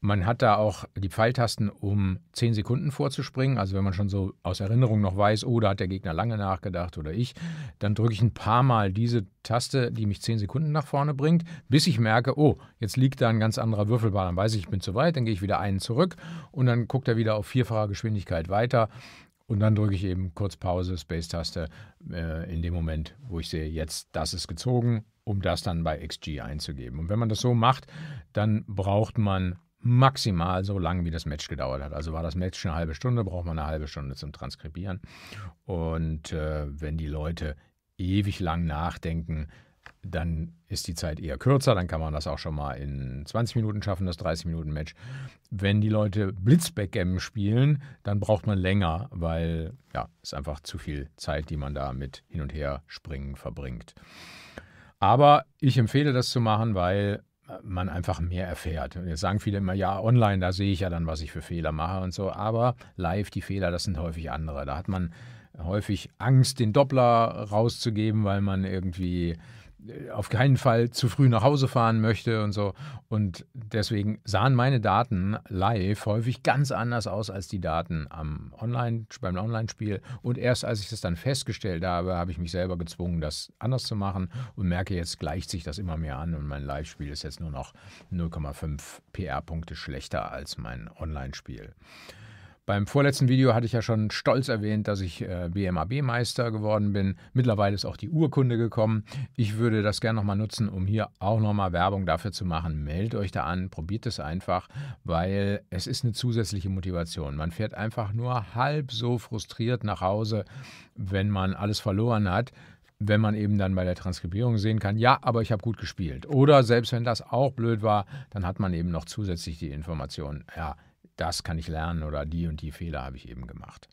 Man hat da auch die Pfeiltasten, um 10 Sekunden vorzuspringen. Also wenn man schon so aus Erinnerung noch weiß, oh, da hat der Gegner lange nachgedacht oder ich, dann drücke ich ein paar Mal diese Taste, die mich 10 Sekunden nach vorne bringt, bis ich merke, oh, jetzt liegt da ein ganz anderer Würfelball. Dann weiß ich, ich bin zu weit, dann gehe ich wieder einen zurück und dann guckt er wieder auf vierfacher Geschwindigkeit weiter. Und dann drücke ich eben kurz Pause, Space-Taste äh, in dem Moment, wo ich sehe, jetzt das ist gezogen, um das dann bei XG einzugeben. Und wenn man das so macht, dann braucht man maximal so lang, wie das Match gedauert hat. Also war das Match eine halbe Stunde, braucht man eine halbe Stunde zum Transkribieren. Und äh, wenn die Leute ewig lang nachdenken, dann ist die Zeit eher kürzer, dann kann man das auch schon mal in 20 Minuten schaffen, das 30-Minuten-Match. Wenn die Leute Blitzbackgammon spielen, dann braucht man länger, weil ja, es einfach zu viel Zeit, die man da mit hin und her springen verbringt. Aber ich empfehle das zu machen, weil man einfach mehr erfährt. Jetzt sagen viele immer, ja, online, da sehe ich ja dann, was ich für Fehler mache und so, aber live die Fehler, das sind häufig andere. Da hat man häufig Angst, den Doppler rauszugeben, weil man irgendwie äh, auf keinen Fall zu früh nach Hause fahren möchte und so. Und deswegen sahen meine Daten live häufig ganz anders aus als die Daten am Online, beim Online-Spiel. Und erst als ich das dann festgestellt habe, habe ich mich selber gezwungen, das anders zu machen und merke, jetzt gleicht sich das immer mehr an und mein Live-Spiel ist jetzt nur noch 0,5 PR-Punkte schlechter als mein Online-Spiel. Beim vorletzten Video hatte ich ja schon stolz erwähnt, dass ich äh, BMAB-Meister geworden bin. Mittlerweile ist auch die Urkunde gekommen. Ich würde das gerne nochmal nutzen, um hier auch nochmal Werbung dafür zu machen. Meldet euch da an, probiert es einfach, weil es ist eine zusätzliche Motivation. Man fährt einfach nur halb so frustriert nach Hause, wenn man alles verloren hat, wenn man eben dann bei der Transkribierung sehen kann, ja, aber ich habe gut gespielt. Oder selbst wenn das auch blöd war, dann hat man eben noch zusätzlich die Information, ja, das kann ich lernen oder die und die Fehler habe ich eben gemacht.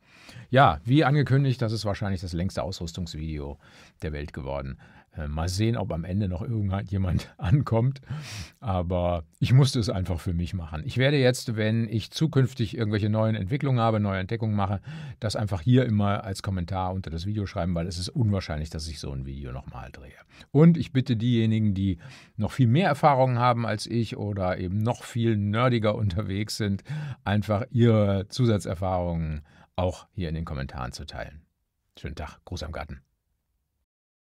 Ja, wie angekündigt, das ist wahrscheinlich das längste Ausrüstungsvideo der Welt geworden. Äh, mal sehen, ob am Ende noch irgendjemand ankommt. Aber ich musste es einfach für mich machen. Ich werde jetzt, wenn ich zukünftig irgendwelche neuen Entwicklungen habe, neue Entdeckungen mache, das einfach hier immer als Kommentar unter das Video schreiben, weil es ist unwahrscheinlich, dass ich so ein Video nochmal drehe. Und ich bitte diejenigen, die noch viel mehr Erfahrungen haben als ich oder eben noch viel nerdiger unterwegs sind, einfach ihre Zusatzerfahrungen auch hier in den Kommentaren zu teilen. Schönen Tag, Gruß am Garten.